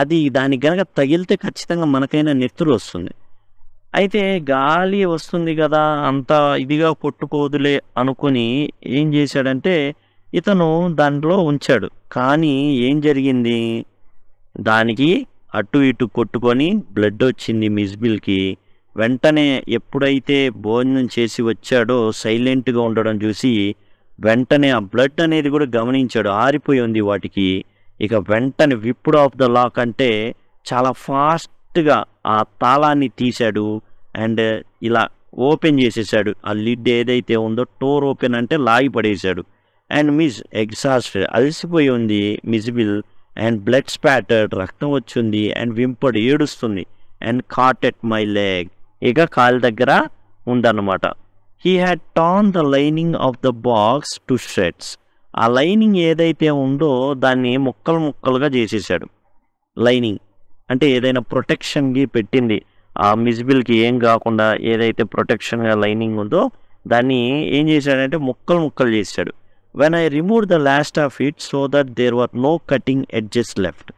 అది దానికి గనక తగిలితే ఖచ్చితంగా మనకైనా నెత్తురు వస్తుంది అయితే గాలి వస్తుంది కదా అంత ఇదిగా కొట్టుకోదులే అనుకుని ఏం చేశాడంటే ఇతను దాంట్లో ఉంచాడు కానీ ఏం జరిగింది దానికి అటు ఇటు కొట్టుకొని బ్లడ్ వచ్చింది మిస్బిల్కి వెంటనే ఎప్పుడైతే భోజనం చేసి వచ్చాడో సైలెంట్గా ఉండడం చూసి వెంటనే ఆ బ్లడ్ అనేది కూడా గమనించాడు ఆరిపోయి ఉంది వాటికి ఇక వెంటనే విప్పుడు ఆఫ్ ద లాక్ అంటే చాలా ఫాస్ట్గా ఆ తాళాన్ని తీశాడు అండ్ ఇలా ఓపెన్ చేసేసాడు ఆ లిడ్ ఏదైతే ఉందో టోర్ ఓపెన్ అంటే లాగి పడేశాడు అండ్ మిస్ ఎగ్జాస్ట్ అలసిపోయి ఉంది మిజిబిల్ అండ్ బ్లడ్ స్పాటర్డ్ రక్తం వచ్చింది అండ్ వింపడి ఏడుస్తుంది and caught at my leg ఇక కాలు దగ్గర ఉందన్నమాట he had torn the lining of the box to shreds ఆ లైనింగ్ ఏదైతే ఉందో దాన్ని ముక్కలు ముక్కలుగా చేసేసాడు లైనింగ్ అంటే ఏదైనా ప్రొటెక్షన్కి పెట్టింది ఆ మిజిబిల్కి ఏం కాకుండా ఏదైతే ప్రొటెక్షన్గా లైనింగ్ ఉందో దాన్ని ఏం చేశాడంటే ముక్కలు ముక్కలు చేశాడు when I remove the last of it so that there were no cutting edges left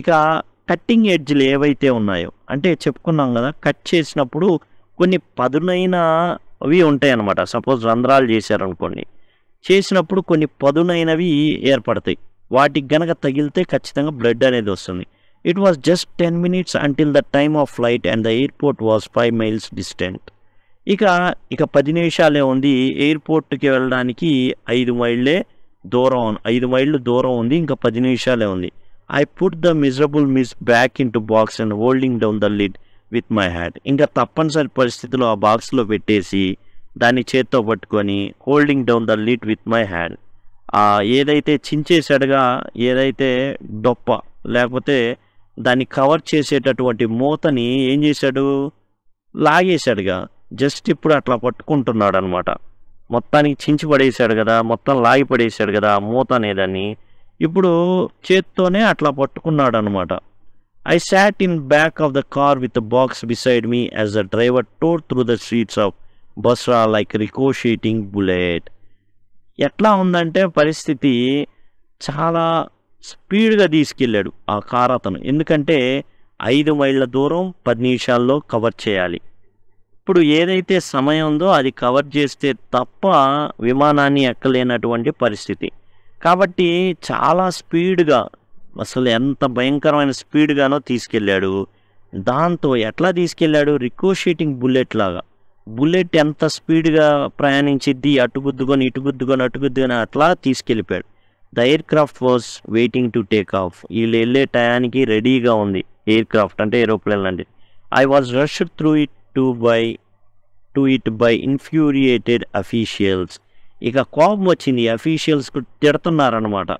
ఇక కట్టింగ్ ఎడ్జ్లు ఏవైతే ఉన్నాయో అంటే చెప్పుకున్నాం కదా కట్ చేసినప్పుడు కొన్ని పదునైన అవి ఉంటాయి అన్నమాట సపోజ్ రంధ్రాలు చేశారనుకోండి చేసినప్పుడు కొన్ని పదునైనవి ఏర్పడతాయి వాటికి గనక తగిలితే ఖచ్చితంగా బ్లడ్ అనేది వస్తుంది it was just ten minutes until the time of flight and the airport was five miles distant ఇక ఇక పది నిమిషాలే ఉంది ఎయిర్పోర్ట్కి వెళ్ళడానికి ఐదు మైళ్ళే దూరం ఐదు మైళ్ళు దూరం ఉంది ఇంకా పది నిమిషాలే ఉంది I put the miserable Mij back into box and holding down the lid with my hand ఇంకా తప్పనిసరి పరిస్థితిలో ఆ బాక్స్లో పెట్టేసి దాన్ని చేత్తో పట్టుకొని holding down the lid with my hand ఏదైతే చించేసాడుగా ఏదైతే డొప్ప లేకపోతే దాన్ని కవర్ చేసేటటువంటి మూతని ఏం చేశాడు లాగేశాడుగా జస్ట్ ఇప్పుడు అట్లా పట్టుకుంటున్నాడు అనమాట మొత్తానికి చించి పడేశాడు కదా మొత్తం లాగి పడేశాడు కదా మూత అనేదాన్ని ఇప్పుడు చేత్తోనే అట్లా పట్టుకున్నాడు అనమాట I sat in back of the car with box beside me as the driver tore through the streets of Basra like ricocheting bullet ఎట్లా ఉందంటే పరిస్థితి చాలా స్పీడ్గా తీసుకెళ్ళాడు ఆ కార్ అతను ఎందుకంటే ఐదు మైళ్ళ దూరం పది నిమిషాల్లో కవర్ చేయాలి ఇప్పుడు ఏదైతే సమయం ఉందో అది కవర్ చేస్తే తప్ప విమానాన్ని ఎక్కలేనటువంటి పరిస్థితి కాబట్టి చాలా స్పీడ్గా అసలు ఎంత భయంకరమైన స్పీడ్గానో తీసుకెళ్ళాడు దాంతో ఎట్లా తీసుకెళ్ళాడు రికోషేటింగ్ బుల్లెట్ లాగా బుల్లెట్ ఎంత స్పీడ్గా ప్రయాణించిద్ది అటుగుద్దుకొని ఇటుగుద్దుకొని అటుగుద్దుకొని అట్లా తీసుకెళ్ళిపోయాడు the aircraft was waiting to take off వీళ్ళు వెళ్ళే టయానికి రెడీగా ఉంది ఎయిర్ క్రాఫ్ట్ అంటే ఏరోప్లేన్ లాంటిది I was rush through it to by to it by infuriated officials ఇక కోపం వచ్చింది అఫీషియల్స్కు తిడుతున్నారనమాట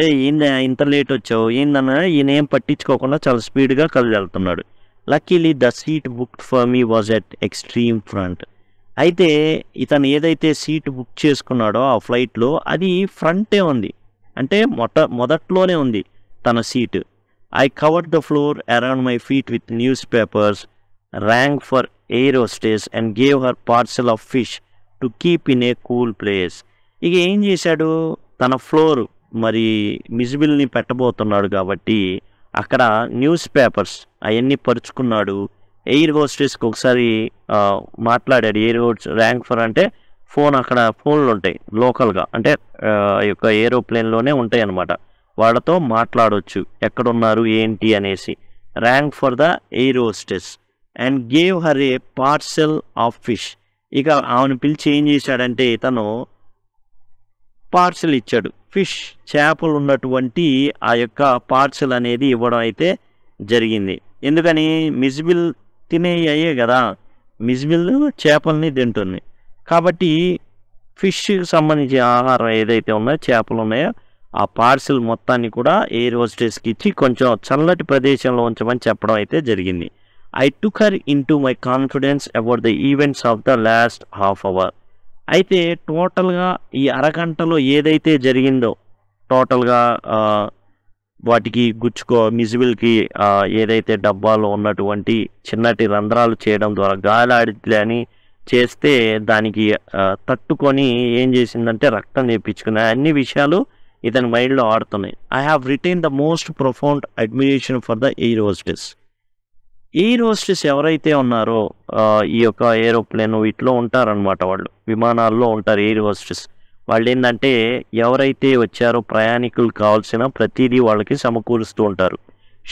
ఏ ఈయన ఇంత లేట్ వచ్చావు ఈయన ఈయన ఏం పట్టించుకోకుండా చాలా స్పీడ్గా వెళ్తున్నాడు luckily the seat book for me was at extreme front అయితే ఇతను ఏదైతే సీట్ బుక్ చేసుకున్నాడో ఆ ఫ్లైట్లో అది ఫ్రంటే ఉంది అంటే మొట్ట మొదట్లోనే ఉంది తన seat I cover the floor around my feet with newspapers rang for aerostess and gave her parcel of fish to keep in a cool place ఇక ఏం చేశాడు తన ఫ్లోర్ మరి మిజిబిల్ని పెట్టబోతున్నాడు కాబట్టి అక్కడ న్యూస్ పేపర్స్ అవన్నీ పరుచుకున్నాడు ఎయిర్ హోస్టెస్కి ఒకసారి మాట్లాడాడు ఎయిర్ హోస్ ర్యాంక్ ఫర్ అంటే ఫోన్ అక్కడ ఫోన్లు ఉంటాయి లోకల్గా అంటే యొక్క ఏరోప్లేన్లోనే ఉంటాయి అనమాట వాళ్ళతో మాట్లాడవచ్చు ఎక్కడున్నారు ఏంటి అనేసి rang for the air hostess and gave her a parcel of fish ఇక ఆమెను పిలిచి ఏం చేశాడంటే తను పార్సెల్ ఇచ్చాడు ఫిష్ చేపలు ఉన్నటువంటి ఆ యొక్క పార్సెల్ అనేది ఇవ్వడం అయితే జరిగింది ఎందుకని మిజిబిల్ తినే అయ్యే కదా మిజిబిల్ చేపల్ని తింటుంది కాబట్టి ఫిష్కి సంబంధించిన ఆహారం ఏదైతే ఉన్నాయో చేపలు ఉన్నాయో ఆ పార్సిల్ మొత్తాన్ని కూడా ఎయిర్ హోస్టేస్కి ఇచ్చి కొంచెం చల్లటి ప్రదేశంలో ఉంచమని చెప్పడం అయితే జరిగింది took her into my confidence about the events of the last half hour అయితే టోటల్గా ఈ అరగంటలో ఏదైతే జరిగిందో టోటల్గా వాటికి గుచ్చుకో మిజిబుల్కి ఏదైతే డబ్బాలో ఉన్నటువంటి చిన్నటి రంధ్రాలు చేయడం ద్వారా గాలాడిట్లే అని చేస్తే దానికి తట్టుకొని ఏం చేసిందంటే రక్తం చేయించుకున్నాయి అన్ని విషయాలు ఇతని మైండ్లో ఆడుతున్నాయి I have retain the most profound admiration for the ఈరోజ్ డెస్ ఎయిర్ హోస్టెస్ ఎవరైతే ఉన్నారో ఈ యొక్క ఏరోప్లేన్ వీటిలో ఉంటారనమాట వాళ్ళు విమానాల్లో ఉంటారు ఎయిర్ హోస్టెస్ వాళ్ళు ఏంటంటే ఎవరైతే వచ్చారో ప్రయాణికులు కావాల్సిన ప్రతిదీ వాళ్ళకి సమకూరుస్తూ ఉంటారు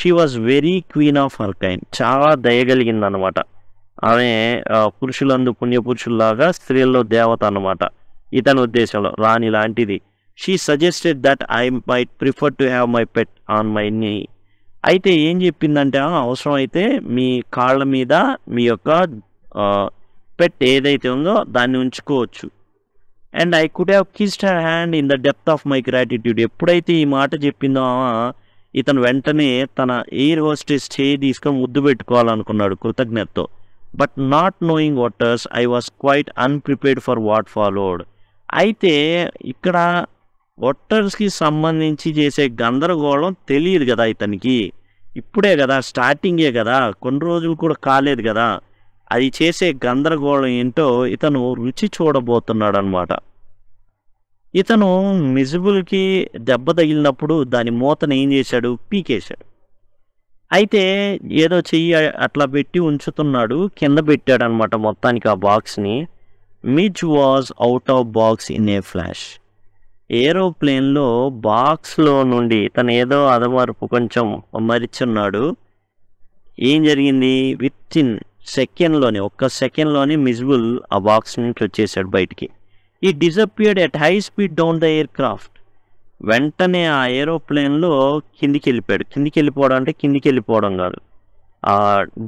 she was very queen of her kind చాలా దయగలిగింది అనమాట ఆమె పురుషులందు పుణ్యపురుషుల్లాగా స్త్రీల్లో దేవత అనమాట ఇతని ఉద్దేశంలో రాణి లాంటిది she suggested that I my prefer to have my pet on my knee అయితే ఏం చెప్పిందంటే అవసరమైతే మీ కాళ్ళ మీద మీ యొక్క పెట్ ఏదైతే ఉందో దాన్ని ఉంచుకోవచ్చు and I could have kissed her hand in the depth of my gratitude ఎప్పుడైతే ఈ మాట చెప్పిందో ఇతను వెంటనే తన ఎయిర్ హోస్టెస్ చేయి తీసుకొని ముద్దు పెట్టుకోవాలనుకున్నాడు కృతజ్ఞతతో but not knowing otters I was quite unprepared for what followed అయితే ఇక్కడ ఒట్టర్స్కి సంబంధించి చేసే గందరగోళం తెలియదు కదా ఇతనికి ఇప్పుడే కదా స్టార్టింగే కదా కొన్ని రోజులు కూడా కాలేదు కదా అది చేసే గందరగోళం ఏంటో ఇతను రుచి చూడబోతున్నాడు అనమాట ఇతను మిజిబుల్కి దెబ్బ తగిలినప్పుడు దాని మూతను ఏం చేశాడు పీకేశాడు అయితే ఏదో చెయ్యి అట్లా పెట్టి ఉంచుతున్నాడు కింద పెట్టాడనమాట మొత్తానికి ఆ బాక్స్ని Mij was out of box in a flash ఏరోప్లేన్లో బాక్స్లో నుండి తను ఏదో అదమార్పు కొంచెం మరిచున్నాడు ఏం జరిగింది విత్ ఇన్ సెకండ్లోనే ఒక్క సెకండ్లోనే మిజిబుల్ ఆ బాక్స్ నుంచి వచ్చేసాడు బయటికి ఈ disappeared at high speed down the aircraft వెంటనే ఆ ఏరోప్లేన్లో కిందికి వెళ్ళిపోయాడు కిందికి వెళ్ళిపోవడం అంటే కిందికి వెళ్ళిపోవడం కాదు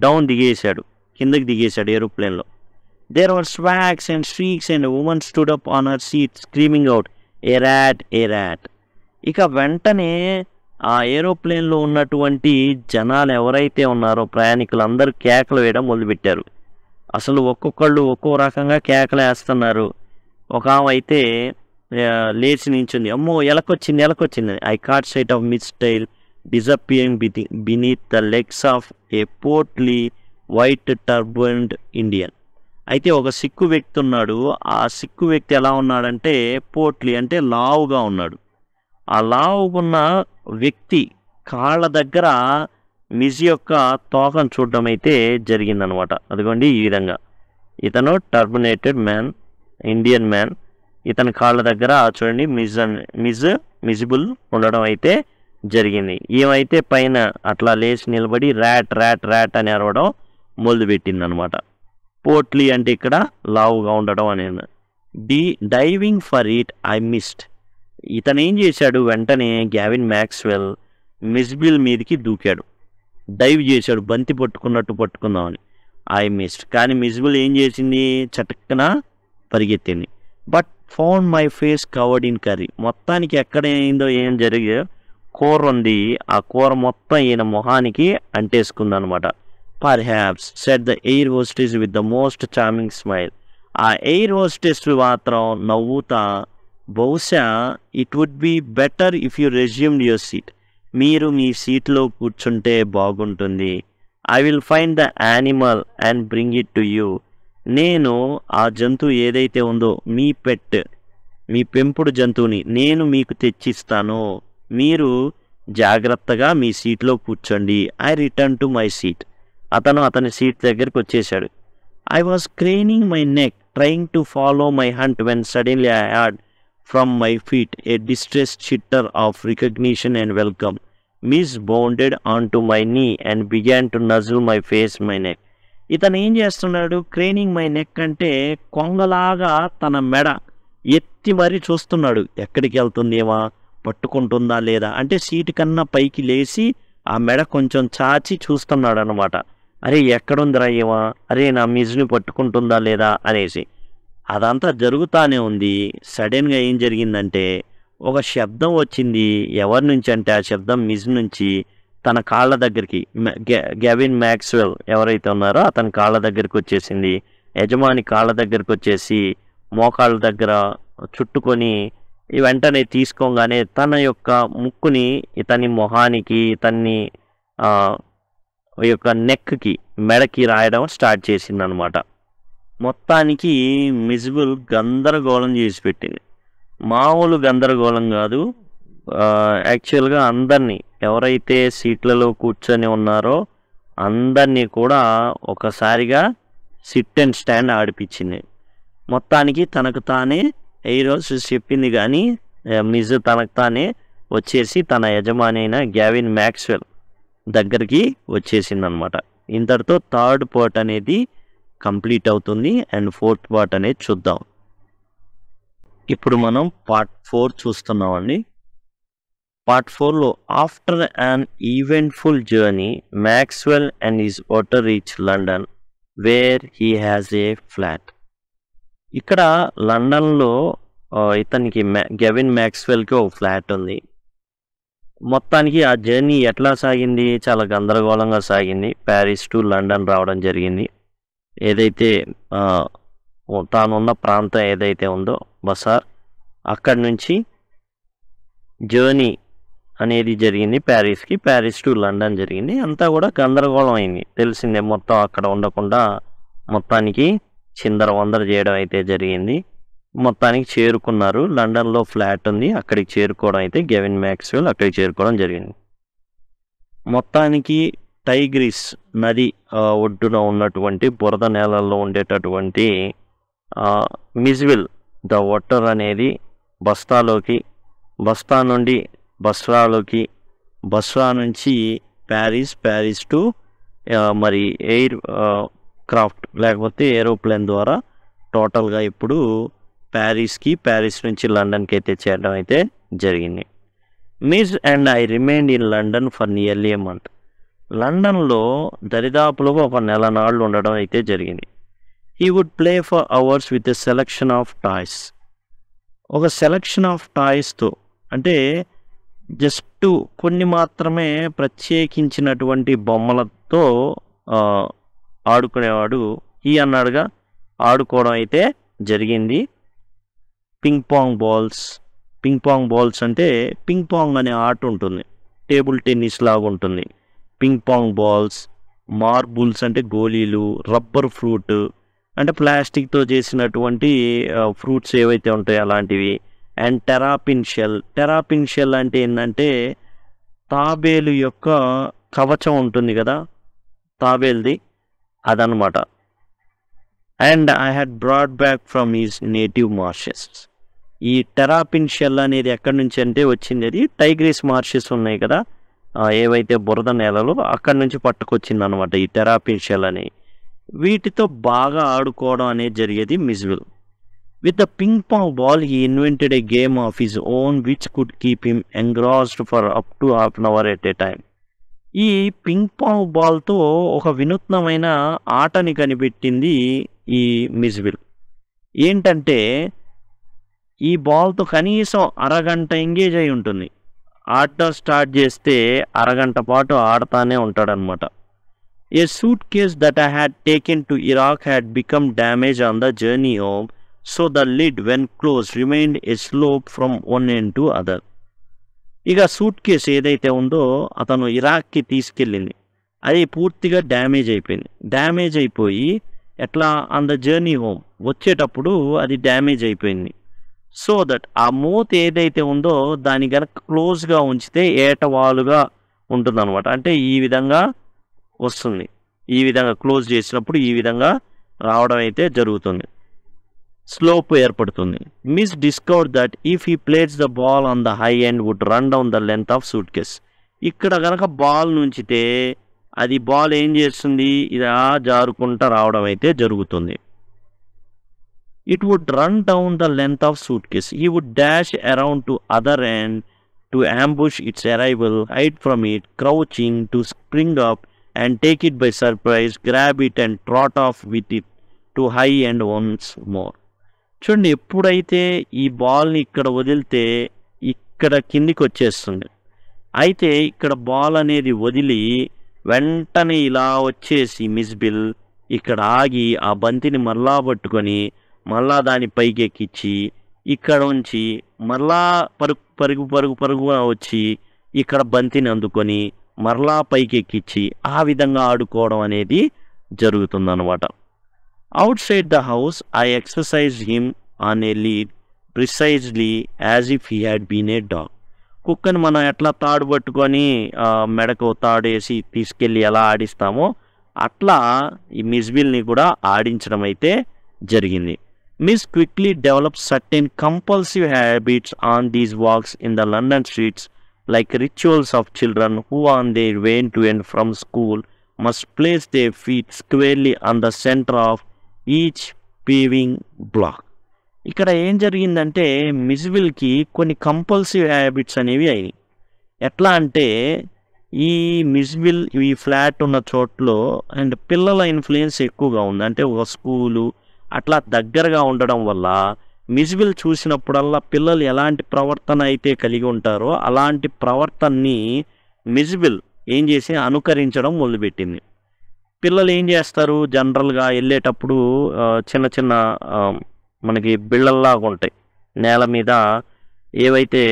డౌన్ దిగేశాడు కిందకి దిగేశాడు ఏరోప్లేన్లో there are squawks and shrieks and women stood up on their seat screaming out a rat a rat ఇక వెంటనే ఆ ఏరోప్లేన్లో ఉన్నటువంటి జనాలు ఎవరైతే ఉన్నారో ప్రయాణికులందరూ కేకలు వేయడం మొదలుపెట్టారు అసలు ఒక్కొక్కళ్ళు ఒక్కో రకంగా కేకలు వేస్తున్నారు ఒక అయితే లేచి నించుంది అమ్మో ఎలకొచ్చింది ఎలకొచ్చింది I caught sight of Mij's tail బిథింగ్ beneath the legs of a portly white turbaned Indian అయితే ఒక సిక్కు వ్యక్తి ఉన్నాడు ఆ సిక్కు వ్యక్తి ఎలా ఉన్నాడంటే పోట్లీ అంటే లావుగా ఉన్నాడు ఆ లావుగున్న వ్యక్తి కాళ్ళ దగ్గర మిజ్ యొక్క తోకం చూడడం అయితే జరిగిందనమాట అదిగోండి ఈ విధంగా ఇతను టర్మినేటెడ్ మ్యాన్ ఇండియన్ మ్యాన్ ఇతని కాళ్ళ దగ్గర చూడండి మిజ్ మిజ్ మిజిబుల్ ఉండడం అయితే జరిగింది ఏమైతే పైన అట్లా లేచి నిలబడి ర్యాట్ ర్యాట్ ర్యాట్ అని అరవడం మొదలుపెట్టింది అనమాట పోట్లీ అంటే ఇక్కడ లావుగా ఉండడం అనేది the diving for it I missed ఇతను ఏం చేశాడు వెంటనే గ్యావిన్ మ్యాక్స్వెల్ మిస్బిల్ మీదకి దూకాడు డైవ్ చేశాడు బంతి పట్టుకున్నట్టు పట్టుకుందామని ఐ మిస్డ్ కానీ మిస్బిల్ ఏం చేసింది చటక్కన పరిగెత్తింది but found my face covered in curry మొత్తానికి ఎక్కడ ఏందో ఏం జరిగే కూర ఉంది ఆ కూర మొత్తం ఈయన మొహానికి అనమాట perhaps set the air hostess with the most charming smile ఆ ఎయిర్ హోస్టెస్ మాత్రం నవ్వుతా బహుశా it would be better if you resume your seat మీరు మీ సీట్లో కూర్చుంటే బాగుంటుంది I will find the animal and bring it to you నేను ఆ జంతువు ఏదైతే ఉందో మీ పెట్ మీ పెంపుడు జంతువుని నేను మీకు తెచ్చిస్తాను మీరు జాగ్రత్తగా మీ సీట్లో కూర్చోండి I return to my seat అతను అతని సీట్ దగ్గరికి వచ్చేశాడు I was craning my neck trying to follow my hunt when suddenly I had from my feet a distress chitter of recognition and welcome Mij bounded on to my knee and began to nuzzle my face my neck ఇతను ఏం చేస్తున్నాడు craning my neck అంటే కొంగలాగా తన మెడ ఎత్తి మరీ చూస్తున్నాడు ఎక్కడికి వెళ్తుందేమా పట్టుకుంటుందా లేదా అంటే సీటు కన్నా పైకి లేచి ఆ మెడ కొంచెం చాచి చూస్తున్నాడు అనమాట అరే ఎక్కడుందిరా ఏమా అరే నా మిజ్ని పట్టుకుంటుందా లేదా అనేసి అదంతా జరుగుతానే ఉంది సడన్గా ఏం జరిగిందంటే ఒక శబ్దం వచ్చింది ఎవరి నుంచి అంటే ఆ శబ్దం మిజ్ నుంచి తన కాళ్ళ దగ్గరికి గెవిన్ మ్యాక్స్వెల్ ఎవరైతే ఉన్నారో అతని కాళ్ళ దగ్గరికి వచ్చేసింది యజమాని కాళ్ళ దగ్గరికి వచ్చేసి మోకాళ్ళ దగ్గర చుట్టుకొని వెంటనే తీసుకోగానే తన యొక్క ముక్కుని ఇతని మొహానికి ఇతన్ని యొక్క నెక్కి మెడకి రాయడం స్టార్ట్ చేసింది అనమాట మొత్తానికి మిజిబుల్ గందరగోళం చేసి పెట్టింది మామూలు గందరగోళం కాదు యాక్చువల్గా అందరినీ ఎవరైతే సీట్లలో కూర్చొని ఉన్నారో అందరినీ కూడా ఒకసారిగా సిట్ అండ్ స్టాండ్ ఆడిపించింది మొత్తానికి తనకు తానే ఎయిరోస్ చెప్పింది కానీ మిజ్ తనకు తానే వచ్చేసి తన యజమాని అయిన గ్యావిన్ మ్యాక్స్వెల్ దగ్గరికి వచ్చేసింది అనమాట ఇంతటితో థర్డ్ పార్ట్ అనేది కంప్లీట్ అవుతుంది అండ్ ఫోర్త్ పార్ట్ అనేది చూద్దాం ఇప్పుడు మనం పార్ట్ ఫోర్ చూస్తున్నామండి పార్ట్ ఫోర్లో after an eventful journey Maxwell and his otter reach London where he has a flat ఇక్కడ లండన్లో ఇతనికి మ్యా గెవిన్ మ్యాక్స్వెల్కి ఒక ఫ్లాట్ ఉంది మొత్తానికి ఆ జర్నీ ఎట్లా సాగింది చాలా గందరగోళంగా సాగింది ప్యారిస్ టు లండన్ రావడం జరిగింది ఏదైతే తానున్న ప్రాంతం ఏదైతే ఉందో బసార్ అక్కడి నుంచి జర్నీ అనేది జరిగింది ప్యారిస్కి ప్యారిస్ టు లండన్ జరిగింది అంతా కూడా గందరగోళం అయింది తెలిసిందే మొత్తం అక్కడ ఉండకుండా మొత్తానికి చిందర వందర చేయడం అయితే జరిగింది మొత్తానికి చేరుకున్నారు లండన్లో ఫ్లాట్ ఉంది అక్కడికి చేరుకోవడం అయితే గెవిన్ మ్యాక్స్వెల్ అక్కడికి చేరుకోవడం జరిగింది మొత్తానికి టైగ్రీస్ నది ఒడ్డున ఉన్నటువంటి బురద నేలల్లో ఉండేటటువంటి మిజ్విల్ ద వాటర్ అనేది బస్తాలోకి బస్తా నుండి బస్రాలోకి బస్రా నుంచి ప్యారిస్ ప్యారిస్ టు మరి ఎయిర్ క్రాఫ్ట్ లేకపోతే ఏరోప్లేన్ ద్వారా టోటల్గా ఇప్పుడు ప్యారిస్కి ప్యారిస్ నుంచి లండన్కి అయితే చేరడం అయితే జరిగింది Mij and I remain in London for nearly a month లండన్లో దరిదాపులుగా ఒక నెల నాళ్ళు ఉండడం అయితే జరిగింది he would play for hours with selection of toys ఒక సెలక్షన్ ఆఫ్ టాయ్స్తో అంటే జస్ట్ కొన్ని మాత్రమే ప్రత్యేకించినటువంటి బొమ్మలతో ఆడుకునేవాడు ఈ అన్నాడుగా ఆడుకోవడం అయితే జరిగింది ping pong balls ping pong balls అంటే పింగ్ పాంగ్ అనే ఆట ఉంటుంది టేబుల్ టెన్నిస్ లాగా ఉంటుంది పింగ్ పాంగ్ బాల్స్ మార్బుల్స్ అంటే గోళీలు రబ్బర్ ఫ్రూట్ అంటే ప్లాస్టిక్తో చేసినటువంటి ఫ్రూట్స్ ఏవైతే ఉంటాయో అలాంటివి and terrapin shell terrapin shell అంటే ఏంటంటే తాబేలు యొక్క కవచం ఉంటుంది కదా తాబేల్ది అదనమాట and I had brought back from his native marshes ఈ టెరాపిన్ షెల్ అనేది ఎక్కడి నుంచి అంటే వచ్చింది అది టైగ్రీస్ మార్షెస్ ఉన్నాయి కదా ఏవైతే బురద నేలలు అక్కడి నుంచి పట్టుకొచ్చింది అనమాట ఈ టెరాపిన్ షెల్ అని వీటితో బాగా ఆడుకోవడం అనేది జరిగేది Mijbil with the ping pong ball he invented a game of his own which could keep him engrossed for up to half an hour at a time ఈ పింగ్ పాంగ్ బాల్తో ఒక వినూత్నమైన ఆటని కనిపెట్టింది ఈ మిజ్విల్ ఏంటంటే ఈ బాల్తో కనీసం అరగంట ఎంగేజ్ అయి ఉంటుంది ఆట స్టార్ట్ చేస్తే అరగంట పాటు ఆడతానే ఉంటాడనమాట a suitcase that I had taken to Iraq had become damage on the journey home so the lid when close remained a slope from one end to other ఇక suitcase ఏదైతే ఉందో అతను ఇరాక్కి తీసుకెళ్ళింది అది పూర్తిగా damage అయిపోయింది damage అయిపోయి ఎట్లా ఆన్ ద జర్నీ హోమ్ వచ్చేటప్పుడు అది డ్యామేజ్ అయిపోయింది సో దట్ ఆ మూత ఏదైతే ఉందో దాని కనుక క్లోజ్గా ఉంచితే ఏటవాలుగా ఉంటుంది అనమాట అంటే ఈ విధంగా వస్తుంది ఈ విధంగా క్లోజ్ చేసినప్పుడు ఈ విధంగా రావడం అయితే జరుగుతుంది స్లోప్ ఏర్పడుతుంది Mij discover that if he placed the ball on the high end would run down the length of suitcase ఇక్కడ కనుక బాల్ నుంచితే అది బాల్ ఏం చేస్తుంది ఇలా జారుకుంటా రావడం అయితే జరుగుతుంది it would run down the length of suitcase he would dash around to other end to ambush its arrival hide from it crouching to spring up and take it by surprise grab it and trot off with it to high and once more చూడండి ఎప్పుడైతే ఈ బాల్ని ఇక్కడ వదిలితే ఇక్కడ కిందికి వచ్చేస్తుంది అయితే ఇక్కడ బాల్ అనేది వదిలి వెంటనే ఇలా వచ్చేసి మిస్బిల్ ఇక్కడ ఆగి ఆ బంతిని మరలా పట్టుకొని మళ్ళా దాని పైకి ఎక్కించి ఇక్కడ ఉంచి మరలా పరుగు పరుగు పరుగు పరుగు వచ్చి ఇక్కడ బంతిని అందుకొని మరలా పైకి ఎక్కించి ఆ విధంగా ఆడుకోవడం అనేది జరుగుతుందన్నమాట Outside the house, I exercised him on a lead precisely as if he had been a dog కుక్కని మనం ఎట్లా తాడు పట్టుకొని మెడకు తాడేసి తీసుకెళ్ళి ఎలా ఆడిస్తామో అట్లా ఈ మిస్బిల్ని కూడా ఆడించడం అయితే జరిగింది Mij quickly develop certain compulsive habits on these walks in the London streets like rituals of children who on their way to and from school must place their feet squarely on the centre of each paving block ఇక్కడ ఏం జరిగిందంటే మిజ్విల్కి కొన్ని compulsive habits అనేవి అయినాయి ఎట్లా అంటే ఈ మిజ్విల్ ఈ ఫ్లాట్ ఉన్న చోట్లో అండ్ పిల్లల ఇన్ఫ్లుయెన్స్ ఎక్కువగా ఉంది అంటే ఒక స్కూలు అట్లా దగ్గరగా ఉండడం వల్ల మిజ్విల్ చూసినప్పుడల్లా పిల్లలు ఎలాంటి ప్రవర్తన అయితే కలిగి ఉంటారో అలాంటి ప్రవర్తనని మిజ్విల్ ఏం చేసి అనుకరించడం మొదలుపెట్టింది పిల్లలు ఏం చేస్తారు జనరల్గా వెళ్ళేటప్పుడు చిన్న చిన్న మనకి బిళ్ళల్లాగా ఉంటాయి నేల మీద ఏవైతే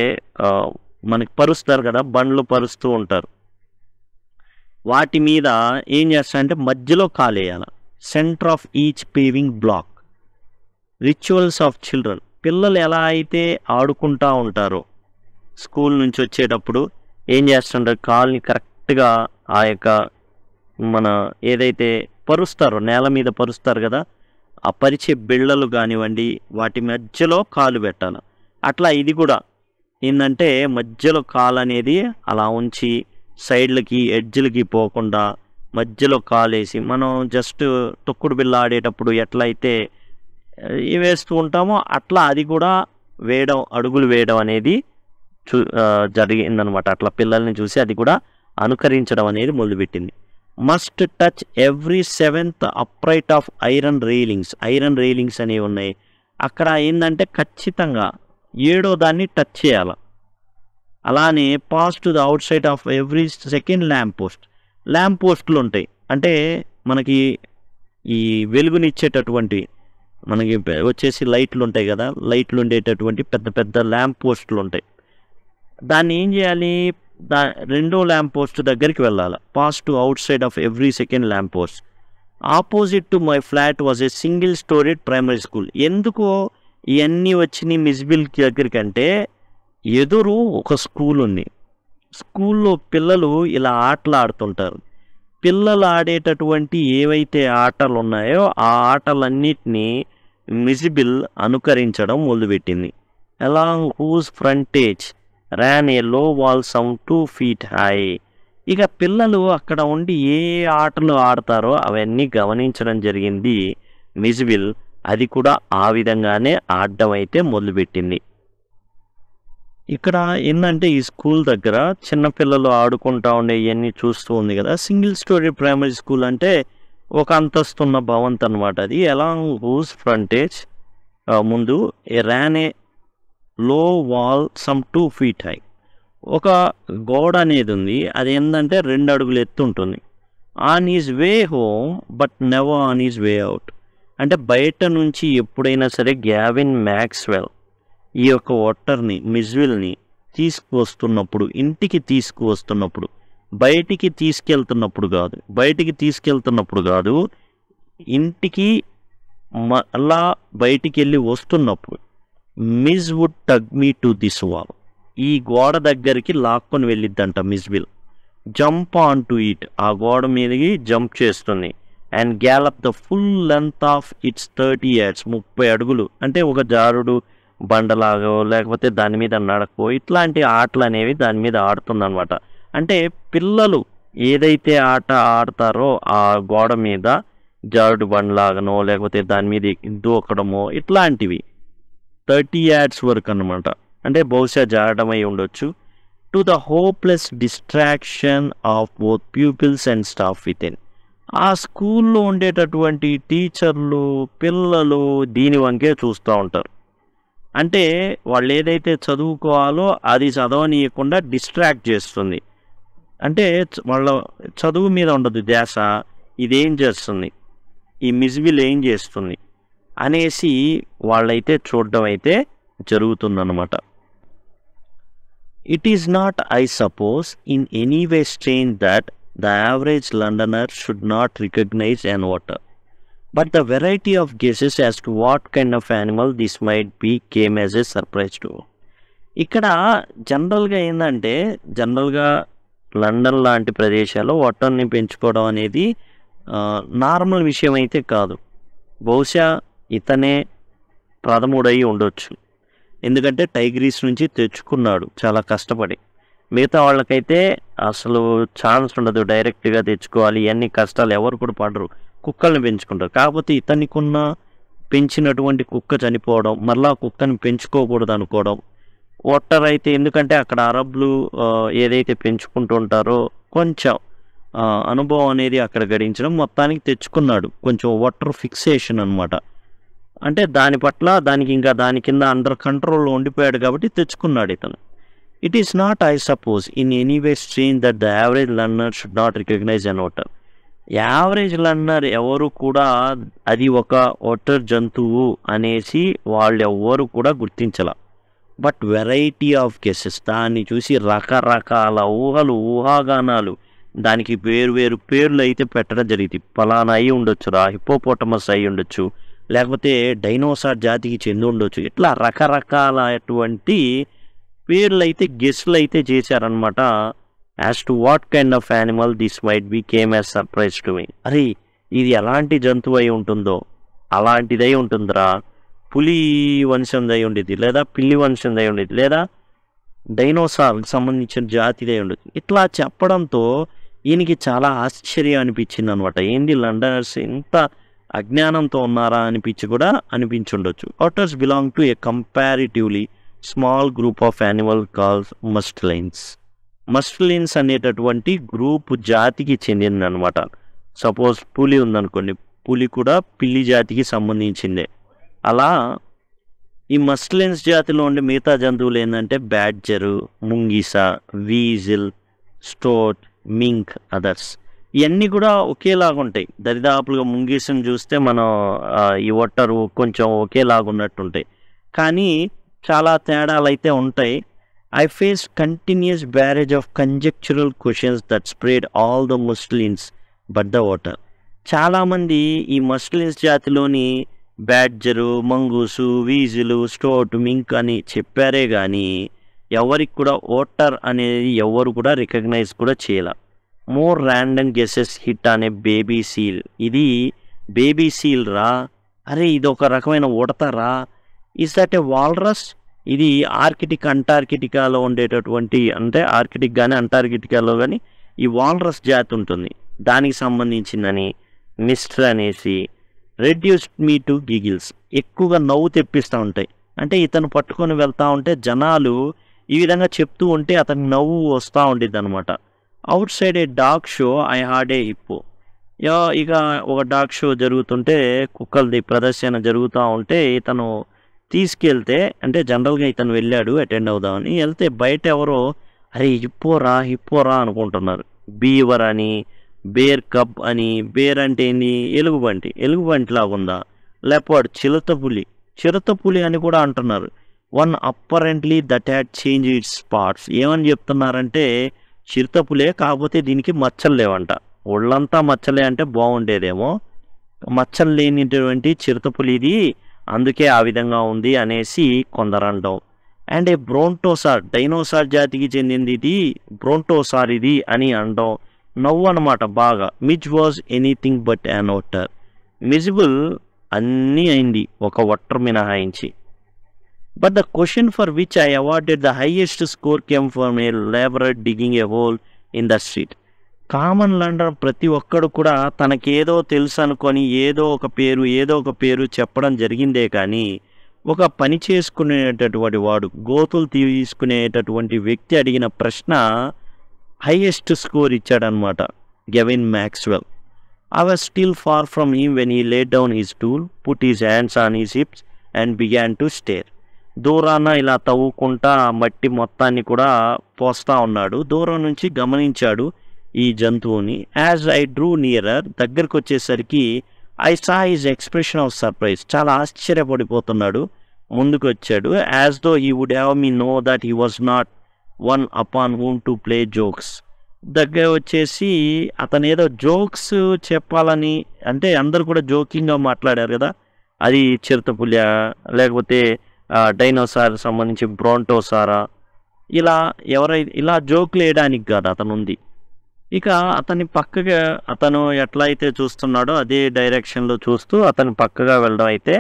మనకి పరుస్తారు కదా బండ్లు పరుస్తూ ఉంటారు వాటి మీద ఏం చేస్తారంటే మధ్యలో కాలేయాల centre of each paving block rituals of children పిల్లలు ఎలా అయితే ఆడుకుంటూ ఉంటారో స్కూల్ నుంచి వచ్చేటప్పుడు ఏం చేస్తుంటారు కాల్ని కరెక్ట్గా ఆ యొక్క మన ఏదైతే పరుస్తారో నేల మీద పరుస్తారు కదా ఆ పరిచే బిళ్ళలు కానివ్వండి వాటి మధ్యలో కాలు పెట్టాలి అట్లా ఇది కూడా ఏంటంటే మధ్యలో కాలు అనేది అలా ఉంచి సైడ్లకి ఎడ్జ్లకి పోకుండా మధ్యలో కాలేసి మనం జస్ట్ తొక్కుడు బిళ్ళ ఆడేటప్పుడు ఎట్లయితే వేస్తూ ఉంటామో అట్లా అది కూడా వేయడం అడుగులు వేయడం అనేది చూ జరిగిందనమాట అట్లా పిల్లల్ని చూసి అది కూడా అనుకరించడం అనేది మొదలుపెట్టింది must touch every seventh upright of iron railings iron railings అనేవి ఉన్నాయి అక్కడ ఏంటంటే ఖచ్చితంగా ఏడో దాన్ని టచ్ చేయాలి అలానే pass to the outside of every second lamp post lamp పోస్టులు ఉంటాయి అంటే మనకి ఈ వెలుగునిచ్చేటటువంటి మనకి వచ్చేసి లైట్లు ఉంటాయి కదా లైట్లు ఉండేటటువంటి పెద్ద పెద్ద ల్యాంప్ పోస్టులు ఉంటాయి దాన్ని ఏం చేయాలి దా రెండో ల్యాంప్ పోస్ట్ దగ్గరికి వెళ్ళాలి pass to outside of every second lamp post opposite to my flat was a single storey primary school ఎందుకో ఇవన్నీ వచ్చినాయి మిస్బిల్ దగ్గరికి అంటే ఎదురు ఒక స్కూల్ ఉంది స్కూల్లో పిల్లలు ఇలా ఆటలు ఆడుతుంటారు పిల్లలు ఆడేటటువంటి ఏవైతే ఆటలు ఉన్నాయో ఆ ఆటలన్నిటినీ మిజిబిల్ అనుకరించడం మొదలుపెట్టింది ఎలా whose frontage ran a low wall some two feet high ఇక పిల్లలు అక్కడ ఉండి ఏ ఆటలు ఆడతారో అవన్నీ గమనించడం జరిగింది మిజ్విల్ అది కూడా ఆ విధంగానే ఆడడం అయితే మొదలుపెట్టింది ఇక్కడ ఏంటంటే ఈ స్కూల్ దగ్గర చిన్నపిల్లలు ఆడుకుంటా ఉండే ఇవన్నీ చూస్తూ ఉంది కదా సింగిల్ స్టోరీ ప్రైమరీ స్కూల్ అంటే ఒక అంతస్తున్న భవంత్ అనమాట అది ఎలాంగ్ హూస్ ఫ్రంటేజ్ ముందు ర్యానే low wall some two feet high ఒక గోడ అనేది ఉంది అది ఏంటంటే రెండు అడుగులు ఎత్తు ఉంటుంది on his way home but never on his way out అంటే బయట నుంచి ఎప్పుడైనా సరే గ్యావిన్ మ్యాక్స్వెల్ ఈ యొక్క ఒట్టర్ని మిజ్విల్ని తీసుకువస్తున్నప్పుడు ఇంటికి తీసుకువస్తున్నప్పుడు బయటికి తీసుకెళ్తున్నప్పుడు కాదు బయటికి తీసుకెళ్తున్నప్పుడు కాదు ఇంటికి మళ్ళా బయటికి వెళ్ళి వస్తున్నప్పుడు Mij would tug me to this wall ఈ గోడ దగ్గరికి లాక్కొని వెళ్ళిద్దంట Mijbil jump onto it ఆ గోడ మీదకి జంప్ చేస్తుంది and gallop the full length of its thirty yards ముప్పై అడుగులు అంటే ఒక జారుడు బండలాగో లేకపోతే దాని మీద నడకో ఇట్లాంటి ఆటలు అనేవి దాని మీద అనమాట అంటే పిల్లలు ఏదైతే ఆట ఆడతారో ఆ గోడ మీద జారుడు బండ్లాగనో లేకపోతే దాని మీద దూకడమో ఇట్లాంటివి థర్టీ యాడ్స్ వరకు అనమాట అంటే బహుశా అయి ఉండొచ్చు to the hopeless distraction of both pupils and staff within ఆ స్కూల్లో ఉండేటటువంటి టీచర్లు పిల్లలు దీని వంకే చూస్తూ ఉంటారు అంటే వాళ్ళు ఏదైతే చదువుకోవాలో అది చదవనీయకుండా డిస్ట్రాక్ట్ చేస్తుంది అంటే వాళ్ళ చదువు మీద ఉండదు ధ్యాస ఇదేం చేస్తుంది ఈ మిజ్విల్ ఏం చేస్తుంది అనేసి వాళ్ళైతే చూడడం అయితే జరుగుతుందన్నమాట it is not I suppose in any way strange that the average Londoner should not recognise an otter but the variety of guesses as to what kind of animal this might be came as a surprise to ఇక్కడ జనరల్గా ఏంటంటే జనరల్గా London లాంటి ప్రదేశాల్లో వాటర్ని పెంచుకోవడం అనేది normal విషయం అయితే కాదు బహుశా ఇతనే ప్రథముడై ఉండొచ్చు ఎందుకంటే టైగ్రీస్ నుంచి తెచ్చుకున్నాడు చాలా కష్టపడి మిగతా వాళ్ళకైతే అసలు ఛాన్స్ ఉండదు డైరెక్ట్గా తెచ్చుకోవాలి ఇవన్నీ కష్టాలు ఎవరు కూడా పడరు కుక్కల్ని పెంచుకుంటారు కాకపోతే ఉన్న పెంచినటువంటి కుక్క చనిపోవడం మళ్ళీ ఆ కుక్కని పెంచుకోకూడదు అనుకోవడం ఒట్టర్ అయితే ఎందుకంటే అక్కడ అరబ్లు ఏదైతే పెంచుకుంటుంటారో కొంచెం అనుభవం అనేది అక్కడ గడించడం మొత్తానికి తెచ్చుకున్నాడు కొంచెం ఒట్టర్ ఫిక్సేషన్ అనమాట అంటే దాని పట్ల దానికి ఇంకా దాని కింద అండర్ కంట్రోల్లో ఉండిపోయాడు కాబట్టి తెచ్చుకున్నాడు ఇతను it is not I suppose in any way strange that the average learner should not recognise an otter average learner ఎవరు కూడా అది ఒక ఓటర్ జంతువు అనేసి వాళ్ళు ఎవ్వరు కూడా గుర్తించాల బట్ వెరైటీ ఆఫ్ కేసెస్ దాన్ని చూసి రకరకాల ఊహలు ఊహాగానాలు దానికి వేరు వేరు పేర్లు అయితే పెట్టడం జరిగింది పలానా అయి ఉండొచ్చురా హిపోపోటమస్ అయి ఉండొచ్చు లేకపోతే డైనోసార్ జాతికి చెంది ఉండొచ్చు ఇట్లా రకరకాలటువంటి పేర్లు అయితే గెస్ట్లు అయితే చేశారనమాట as to what kind of animal this might be came as surprise to me అరే ఇది ఎలాంటి జంతువు అయి ఉంటుందో అలాంటిదై ఉంటుందిరా పులి వంశందై ఉండేది లేదా పిల్లి వంశందై ఉండేది లేదా డైనోసార్కి సంబంధించిన జాతిదై ఉండేది ఇట్లా చెప్పడంతో ఈయనకి చాలా ఆశ్చర్యం అనిపించింది అనమాట ఏంది లండనర్స్ ఇంత అజ్ఞానంతో ఉన్నారా అనిపించి కూడా అనిపించుండొచ్చు otters belong to a comparatively small group of animal called mustelines mustelines అనేటటువంటి గ్రూప్ జాతికి చెందిందనమాట సపోజ్ పులి ఉందనుకోండి పులి కూడా పిల్లి జాతికి సంబంధించిందే అలా ఈ మస్ట్లైన్స్ జాతిలో ఉండే మిగతా జంతువులు ఏంటంటే బ్యాడ్జరు ముంగిస వీజిల్ స్టోట్ మింక్ అదర్స్ ఇవన్నీ కూడా ఒకేలాగా ఉంటాయి దరిదాపులుగా ముంగీసం చూస్తే మనం ఈ ఒట్టరు కొంచెం ఒకేలాగా ఉన్నట్టుంటాయి కానీ చాలా తేడాలు అయితే ఉంటాయి I face continuous barrage of conjectural questions that spread all the mustelines but the otter చాలామంది ఈ ముస్లిమ్స్ జాతిలోని బ్యాడ్జరు మంగూసు వీజులు స్టోట్ మింక్ అని చెప్పారే కానీ ఎవరికి కూడా ఓటర్ అనేది ఎవరు కూడా రికగ్నైజ్ కూడా చేయలే మోర్ ర్యాండమ్ గెసెస్ హిట్ అనే బేబీ సీల్ ఇది బేబీ సీల్ రా అరే ఇది ఒక రకమైన ఉడతరా ఇస్ దట్ ఏ వాల్రస్ ఇది ఆర్కిటిక్ అంటార్కిటికాలో ఉండేటటువంటి అంటే ఆర్కిటిక్ కానీ అంటార్కిటికాలో కానీ ఈ వాల్రస్ జాతి ఉంటుంది దానికి సంబంధించిందని మిస్టర్ అనేసి రెడ్యూస్డ్ మీ టు గిగిల్స్ ఎక్కువగా నవ్వు తెప్పిస్తూ ఉంటాయి అంటే ఇతను పట్టుకొని వెళ్తూ ఉంటే జనాలు ఈ విధంగా చెప్తూ ఉంటే అతనికి నవ్వు వస్తూ ఉండేది అనమాట outside a dog show I had a hippo ఇక ఒక డాగ్ షో జరుగుతుంటే కుక్కలది ప్రదర్శన జరుగుతూ ఉంటే ఇతను తీసుకెళ్తే అంటే జనరల్గా ఇతను వెళ్ళాడు అటెండ్ అవుదామని వెళ్తే బయట ఎవరో అరే హిప్పోరా హిప్పోరా అనుకుంటున్నారు బీవర్ అని బేర్ కప్ అని బేర్ అంటే ఏంది ఎలుగుబంటి ఎలుగుబంటిలా ఉందా పులి చిరత పులి అని కూడా అంటున్నారు one apparently that had change its spots ఏమని చెప్తున్నారంటే చిరుతపులే కాకపోతే దీనికి మచ్చలు లేవంట ఒళ్ళంతా మచ్చలే అంటే బాగుండేదేమో మచ్చలు లేనిటువంటి చిరుతపులు ఇది అందుకే ఆ విధంగా ఉంది అనేసి కొందరు అంటాం అండ్ ఏ బ్రోంటోసార్ డైనోసార్ జాతికి చెందింది ఇది బ్రోంటోసార్ ఇది అని అంటాం నవ్వు అనమాట బాగా Mij was anything but an otter Mijbil అన్నీ అయింది ఒక ఒట్టర్ మినహాయించి But the question for which I awarded the highest score came from a laborer digging a hole in the street. Common Londoner ప్రతి ఒక్కడు కూడా తనకేదో తెలుసు అనుకొని ఏదో ఒక పేరు ఏదో ఒక పేరు చెప్పడం జరిగిందే కానీ ఒక పని చేసుకునేటటువంటి వాడు గోతులు తీసుకునేటటువంటి వ్యక్తి అడిగిన ప్రశ్న హైయెస్ట్ స్కోర్ ఇచ్చాడనమాట Gavin Maxwell I was still far from him when he laid down his tool put his hands on his hips and began to stare దూరాన ఇలా తవ్వుకుంటా మట్టి మొత్తాన్ని కూడా పోస్తా ఉన్నాడు దూరం నుంచి గమనించాడు ఈ జంతువుని యాజ్ ఐ డ్రూ నియరర్ దగ్గరకు వచ్చేసరికి I saw his expression of surprise చాలా ఆశ్చర్యపడిపోతున్నాడు ముందుకు వచ్చాడు as though he would have me know that he was not one upon whom to play jokes దగ్గర వచ్చేసి అతను ఏదో జోక్స్ చెప్పాలని అంటే అందరు కూడా జోకింగ్గా మాట్లాడారు కదా అది చిరుతపుల్య లేకపోతే డైనోసార్ సంబంధించి బ్రోంటోసారా ఇలా ఎవరై ఇలా జోకులు వేయడానికి కాదు అతను ఉంది ఇక అతని పక్కగా అతను ఎట్లా అయితే చూస్తున్నాడో అదే డైరెక్షన్లో చూస్తూ అతని పక్కగా వెళ్ళడం అయితే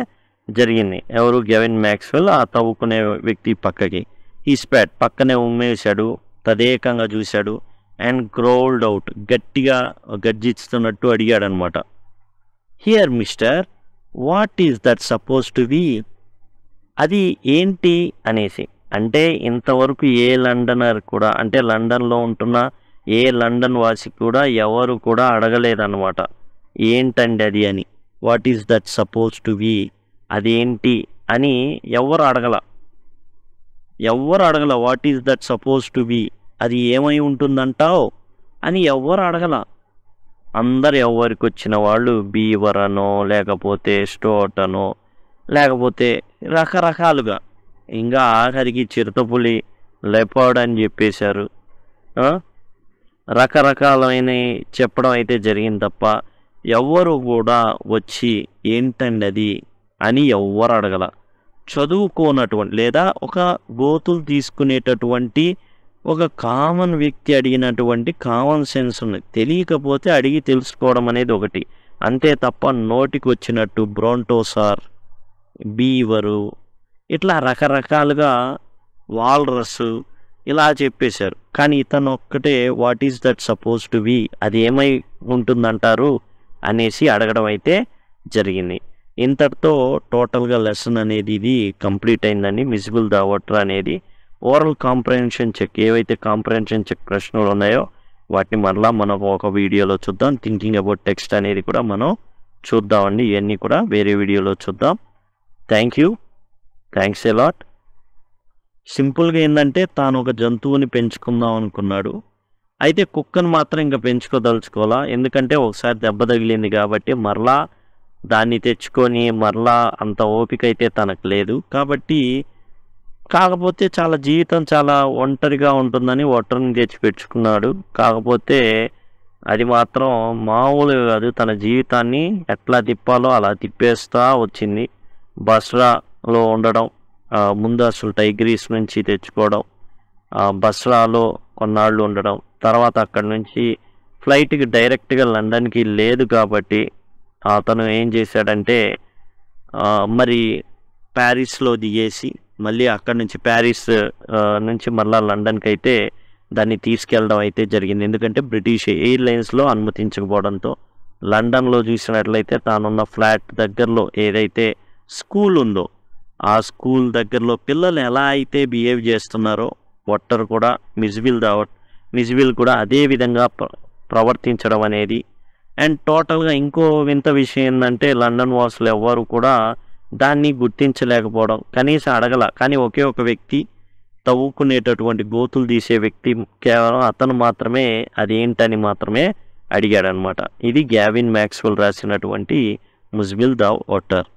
జరిగింది ఎవరు గెవిన్ మ్యాక్స్వెల్ ఆ తవ్వుకునే వ్యక్తి పక్కకి ఈ స్పాట్ పక్కనే ఉమ్మేశాడు తదేకంగా చూశాడు అండ్ గ్రోల్డ్ అవుట్ గట్టిగా గర్జిస్తున్నట్టు అడిగాడనమాట here mister what is that suppose to be అది ఏంటి అనేసి అంటే ఇంతవరకు ఏ లండనర్ కూడా అంటే లండన్లో ఉంటున్న ఏ లండన్ వాసి కూడా ఎవరు కూడా అడగలేదన్నమాట ఏంటండి అది అని what is that suppose to be అదేంటి అని ఎవరు అడగల ఎవరు అడగల what is that suppose to be అది ఏమై ఉంటుందంటావు అని ఎవరు అడగల అందరు ఎవరికి వచ్చిన వాళ్ళు బీవర్ అనో లేకపోతే స్టోట్ అనో లేకపోతే రకరకాలుగా ఇంకా ఆఖరికి చిరుతపులి లేపాడు అని చెప్పేశారు రకరకాలైన చెప్పడం అయితే జరిగింది తప్ప ఎవ్వరు కూడా వచ్చి ఏంటండి అది అని ఎవ్వరు అడగల చదువుకోనటువంటి లేదా ఒక గోతులు తీసుకునేటటువంటి ఒక కామన్ వ్యక్తి అడిగినటువంటి కామన్ సెన్స్ ఉంది తెలియకపోతే అడిగి తెలుసుకోవడం అనేది ఒకటి అంతే తప్ప నోటికి వచ్చినట్టు బ్రోంటో సార్ బీవరు ఇట్లా రకరకాలుగా వాల్రస్ ఇలా చెప్పేశారు కానీ ఇతను ఒక్కటే what is that suppose to be అది ఏమై ఉంటుందంటారు అనేసి అడగడం అయితే జరిగింది ఇంతటితో టోటల్గా లెసన్ అనేది ఇది కంప్లీట్ అయిందని మిజిబుల్ ద వాటర్ అనేది ఓవరాల్ కాంప్రహెన్షన్ చెక్ ఏవైతే కాంప్రహెన్షన్ చెక్ ప్రశ్నలు ఉన్నాయో వాటిని మరలా మనం ఒక వీడియోలో చూద్దాం థింకింగ్ అబౌట్ టెక్స్ట్ అనేది కూడా మనం చూద్దామండి ఇవన్నీ కూడా వేరే వీడియోలో చూద్దాం థ్యాంక్ యూ థ్యాంక్స్ ఎలాట్ సింపుల్గా ఏంటంటే తాను ఒక జంతువుని పెంచుకుందాం అనుకున్నాడు అయితే కుక్కను మాత్రం ఇంకా పెంచుకోదలుచుకోవాలా ఎందుకంటే ఒకసారి దెబ్బ తగిలింది కాబట్టి మరలా దాన్ని తెచ్చుకొని మరలా అంత ఓపిక అయితే తనకు లేదు కాబట్టి కాకపోతే చాలా జీవితం చాలా ఒంటరిగా ఉంటుందని ఒంటరిని తెచ్చి పెంచుకున్నాడు కాకపోతే అది మాత్రం మామూలుగా కాదు తన జీవితాన్ని ఎట్లా తిప్పాలో అలా తిప్పేస్తూ వచ్చింది బస్రాలో ఉండడం ముందు అసలు టైగ్రీస్ నుంచి తెచ్చుకోవడం బస్రాలో కొన్నాళ్ళు ఉండడం తర్వాత అక్కడి నుంచి ఫ్లైట్కి డైరెక్ట్గా లండన్కి లేదు కాబట్టి అతను ఏం చేశాడంటే మరి ప్యారిస్లో దిగేసి మళ్ళీ అక్కడి నుంచి ప్యారిస్ నుంచి మళ్ళీ లండన్కి అయితే దాన్ని తీసుకెళ్ళడం అయితే జరిగింది ఎందుకంటే బ్రిటిష్ ఎయిర్లైన్స్లో అనుమతించకపోవడంతో లండన్లో చూసినట్లయితే తానున్న ఫ్లాట్ దగ్గరలో ఏదైతే స్కూల్ ఉందో ఆ స్కూల్ దగ్గరలో పిల్లలు ఎలా అయితే బిహేవ్ చేస్తున్నారో వట్టర్ కూడా మిజ్విల్ దావ మిజ్విల్ కూడా అదే విధంగా ప్రవర్తించడం అనేది అండ్ టోటల్గా ఇంకో వింత విషయం ఏంటంటే లండన్ వాసులు ఎవ్వరు కూడా దాన్ని గుర్తించలేకపోవడం కనీసం అడగల కానీ ఒకే ఒక వ్యక్తి తవ్వుకునేటటువంటి గోతులు తీసే వ్యక్తి కేవలం అతను మాత్రమే అదేంటని మాత్రమే అడిగాడనమాట ఇది గ్యావిన్ మ్యాక్స్వెల్ రాసినటువంటి ముజ్బిల్ దావ్ ఒట్టర్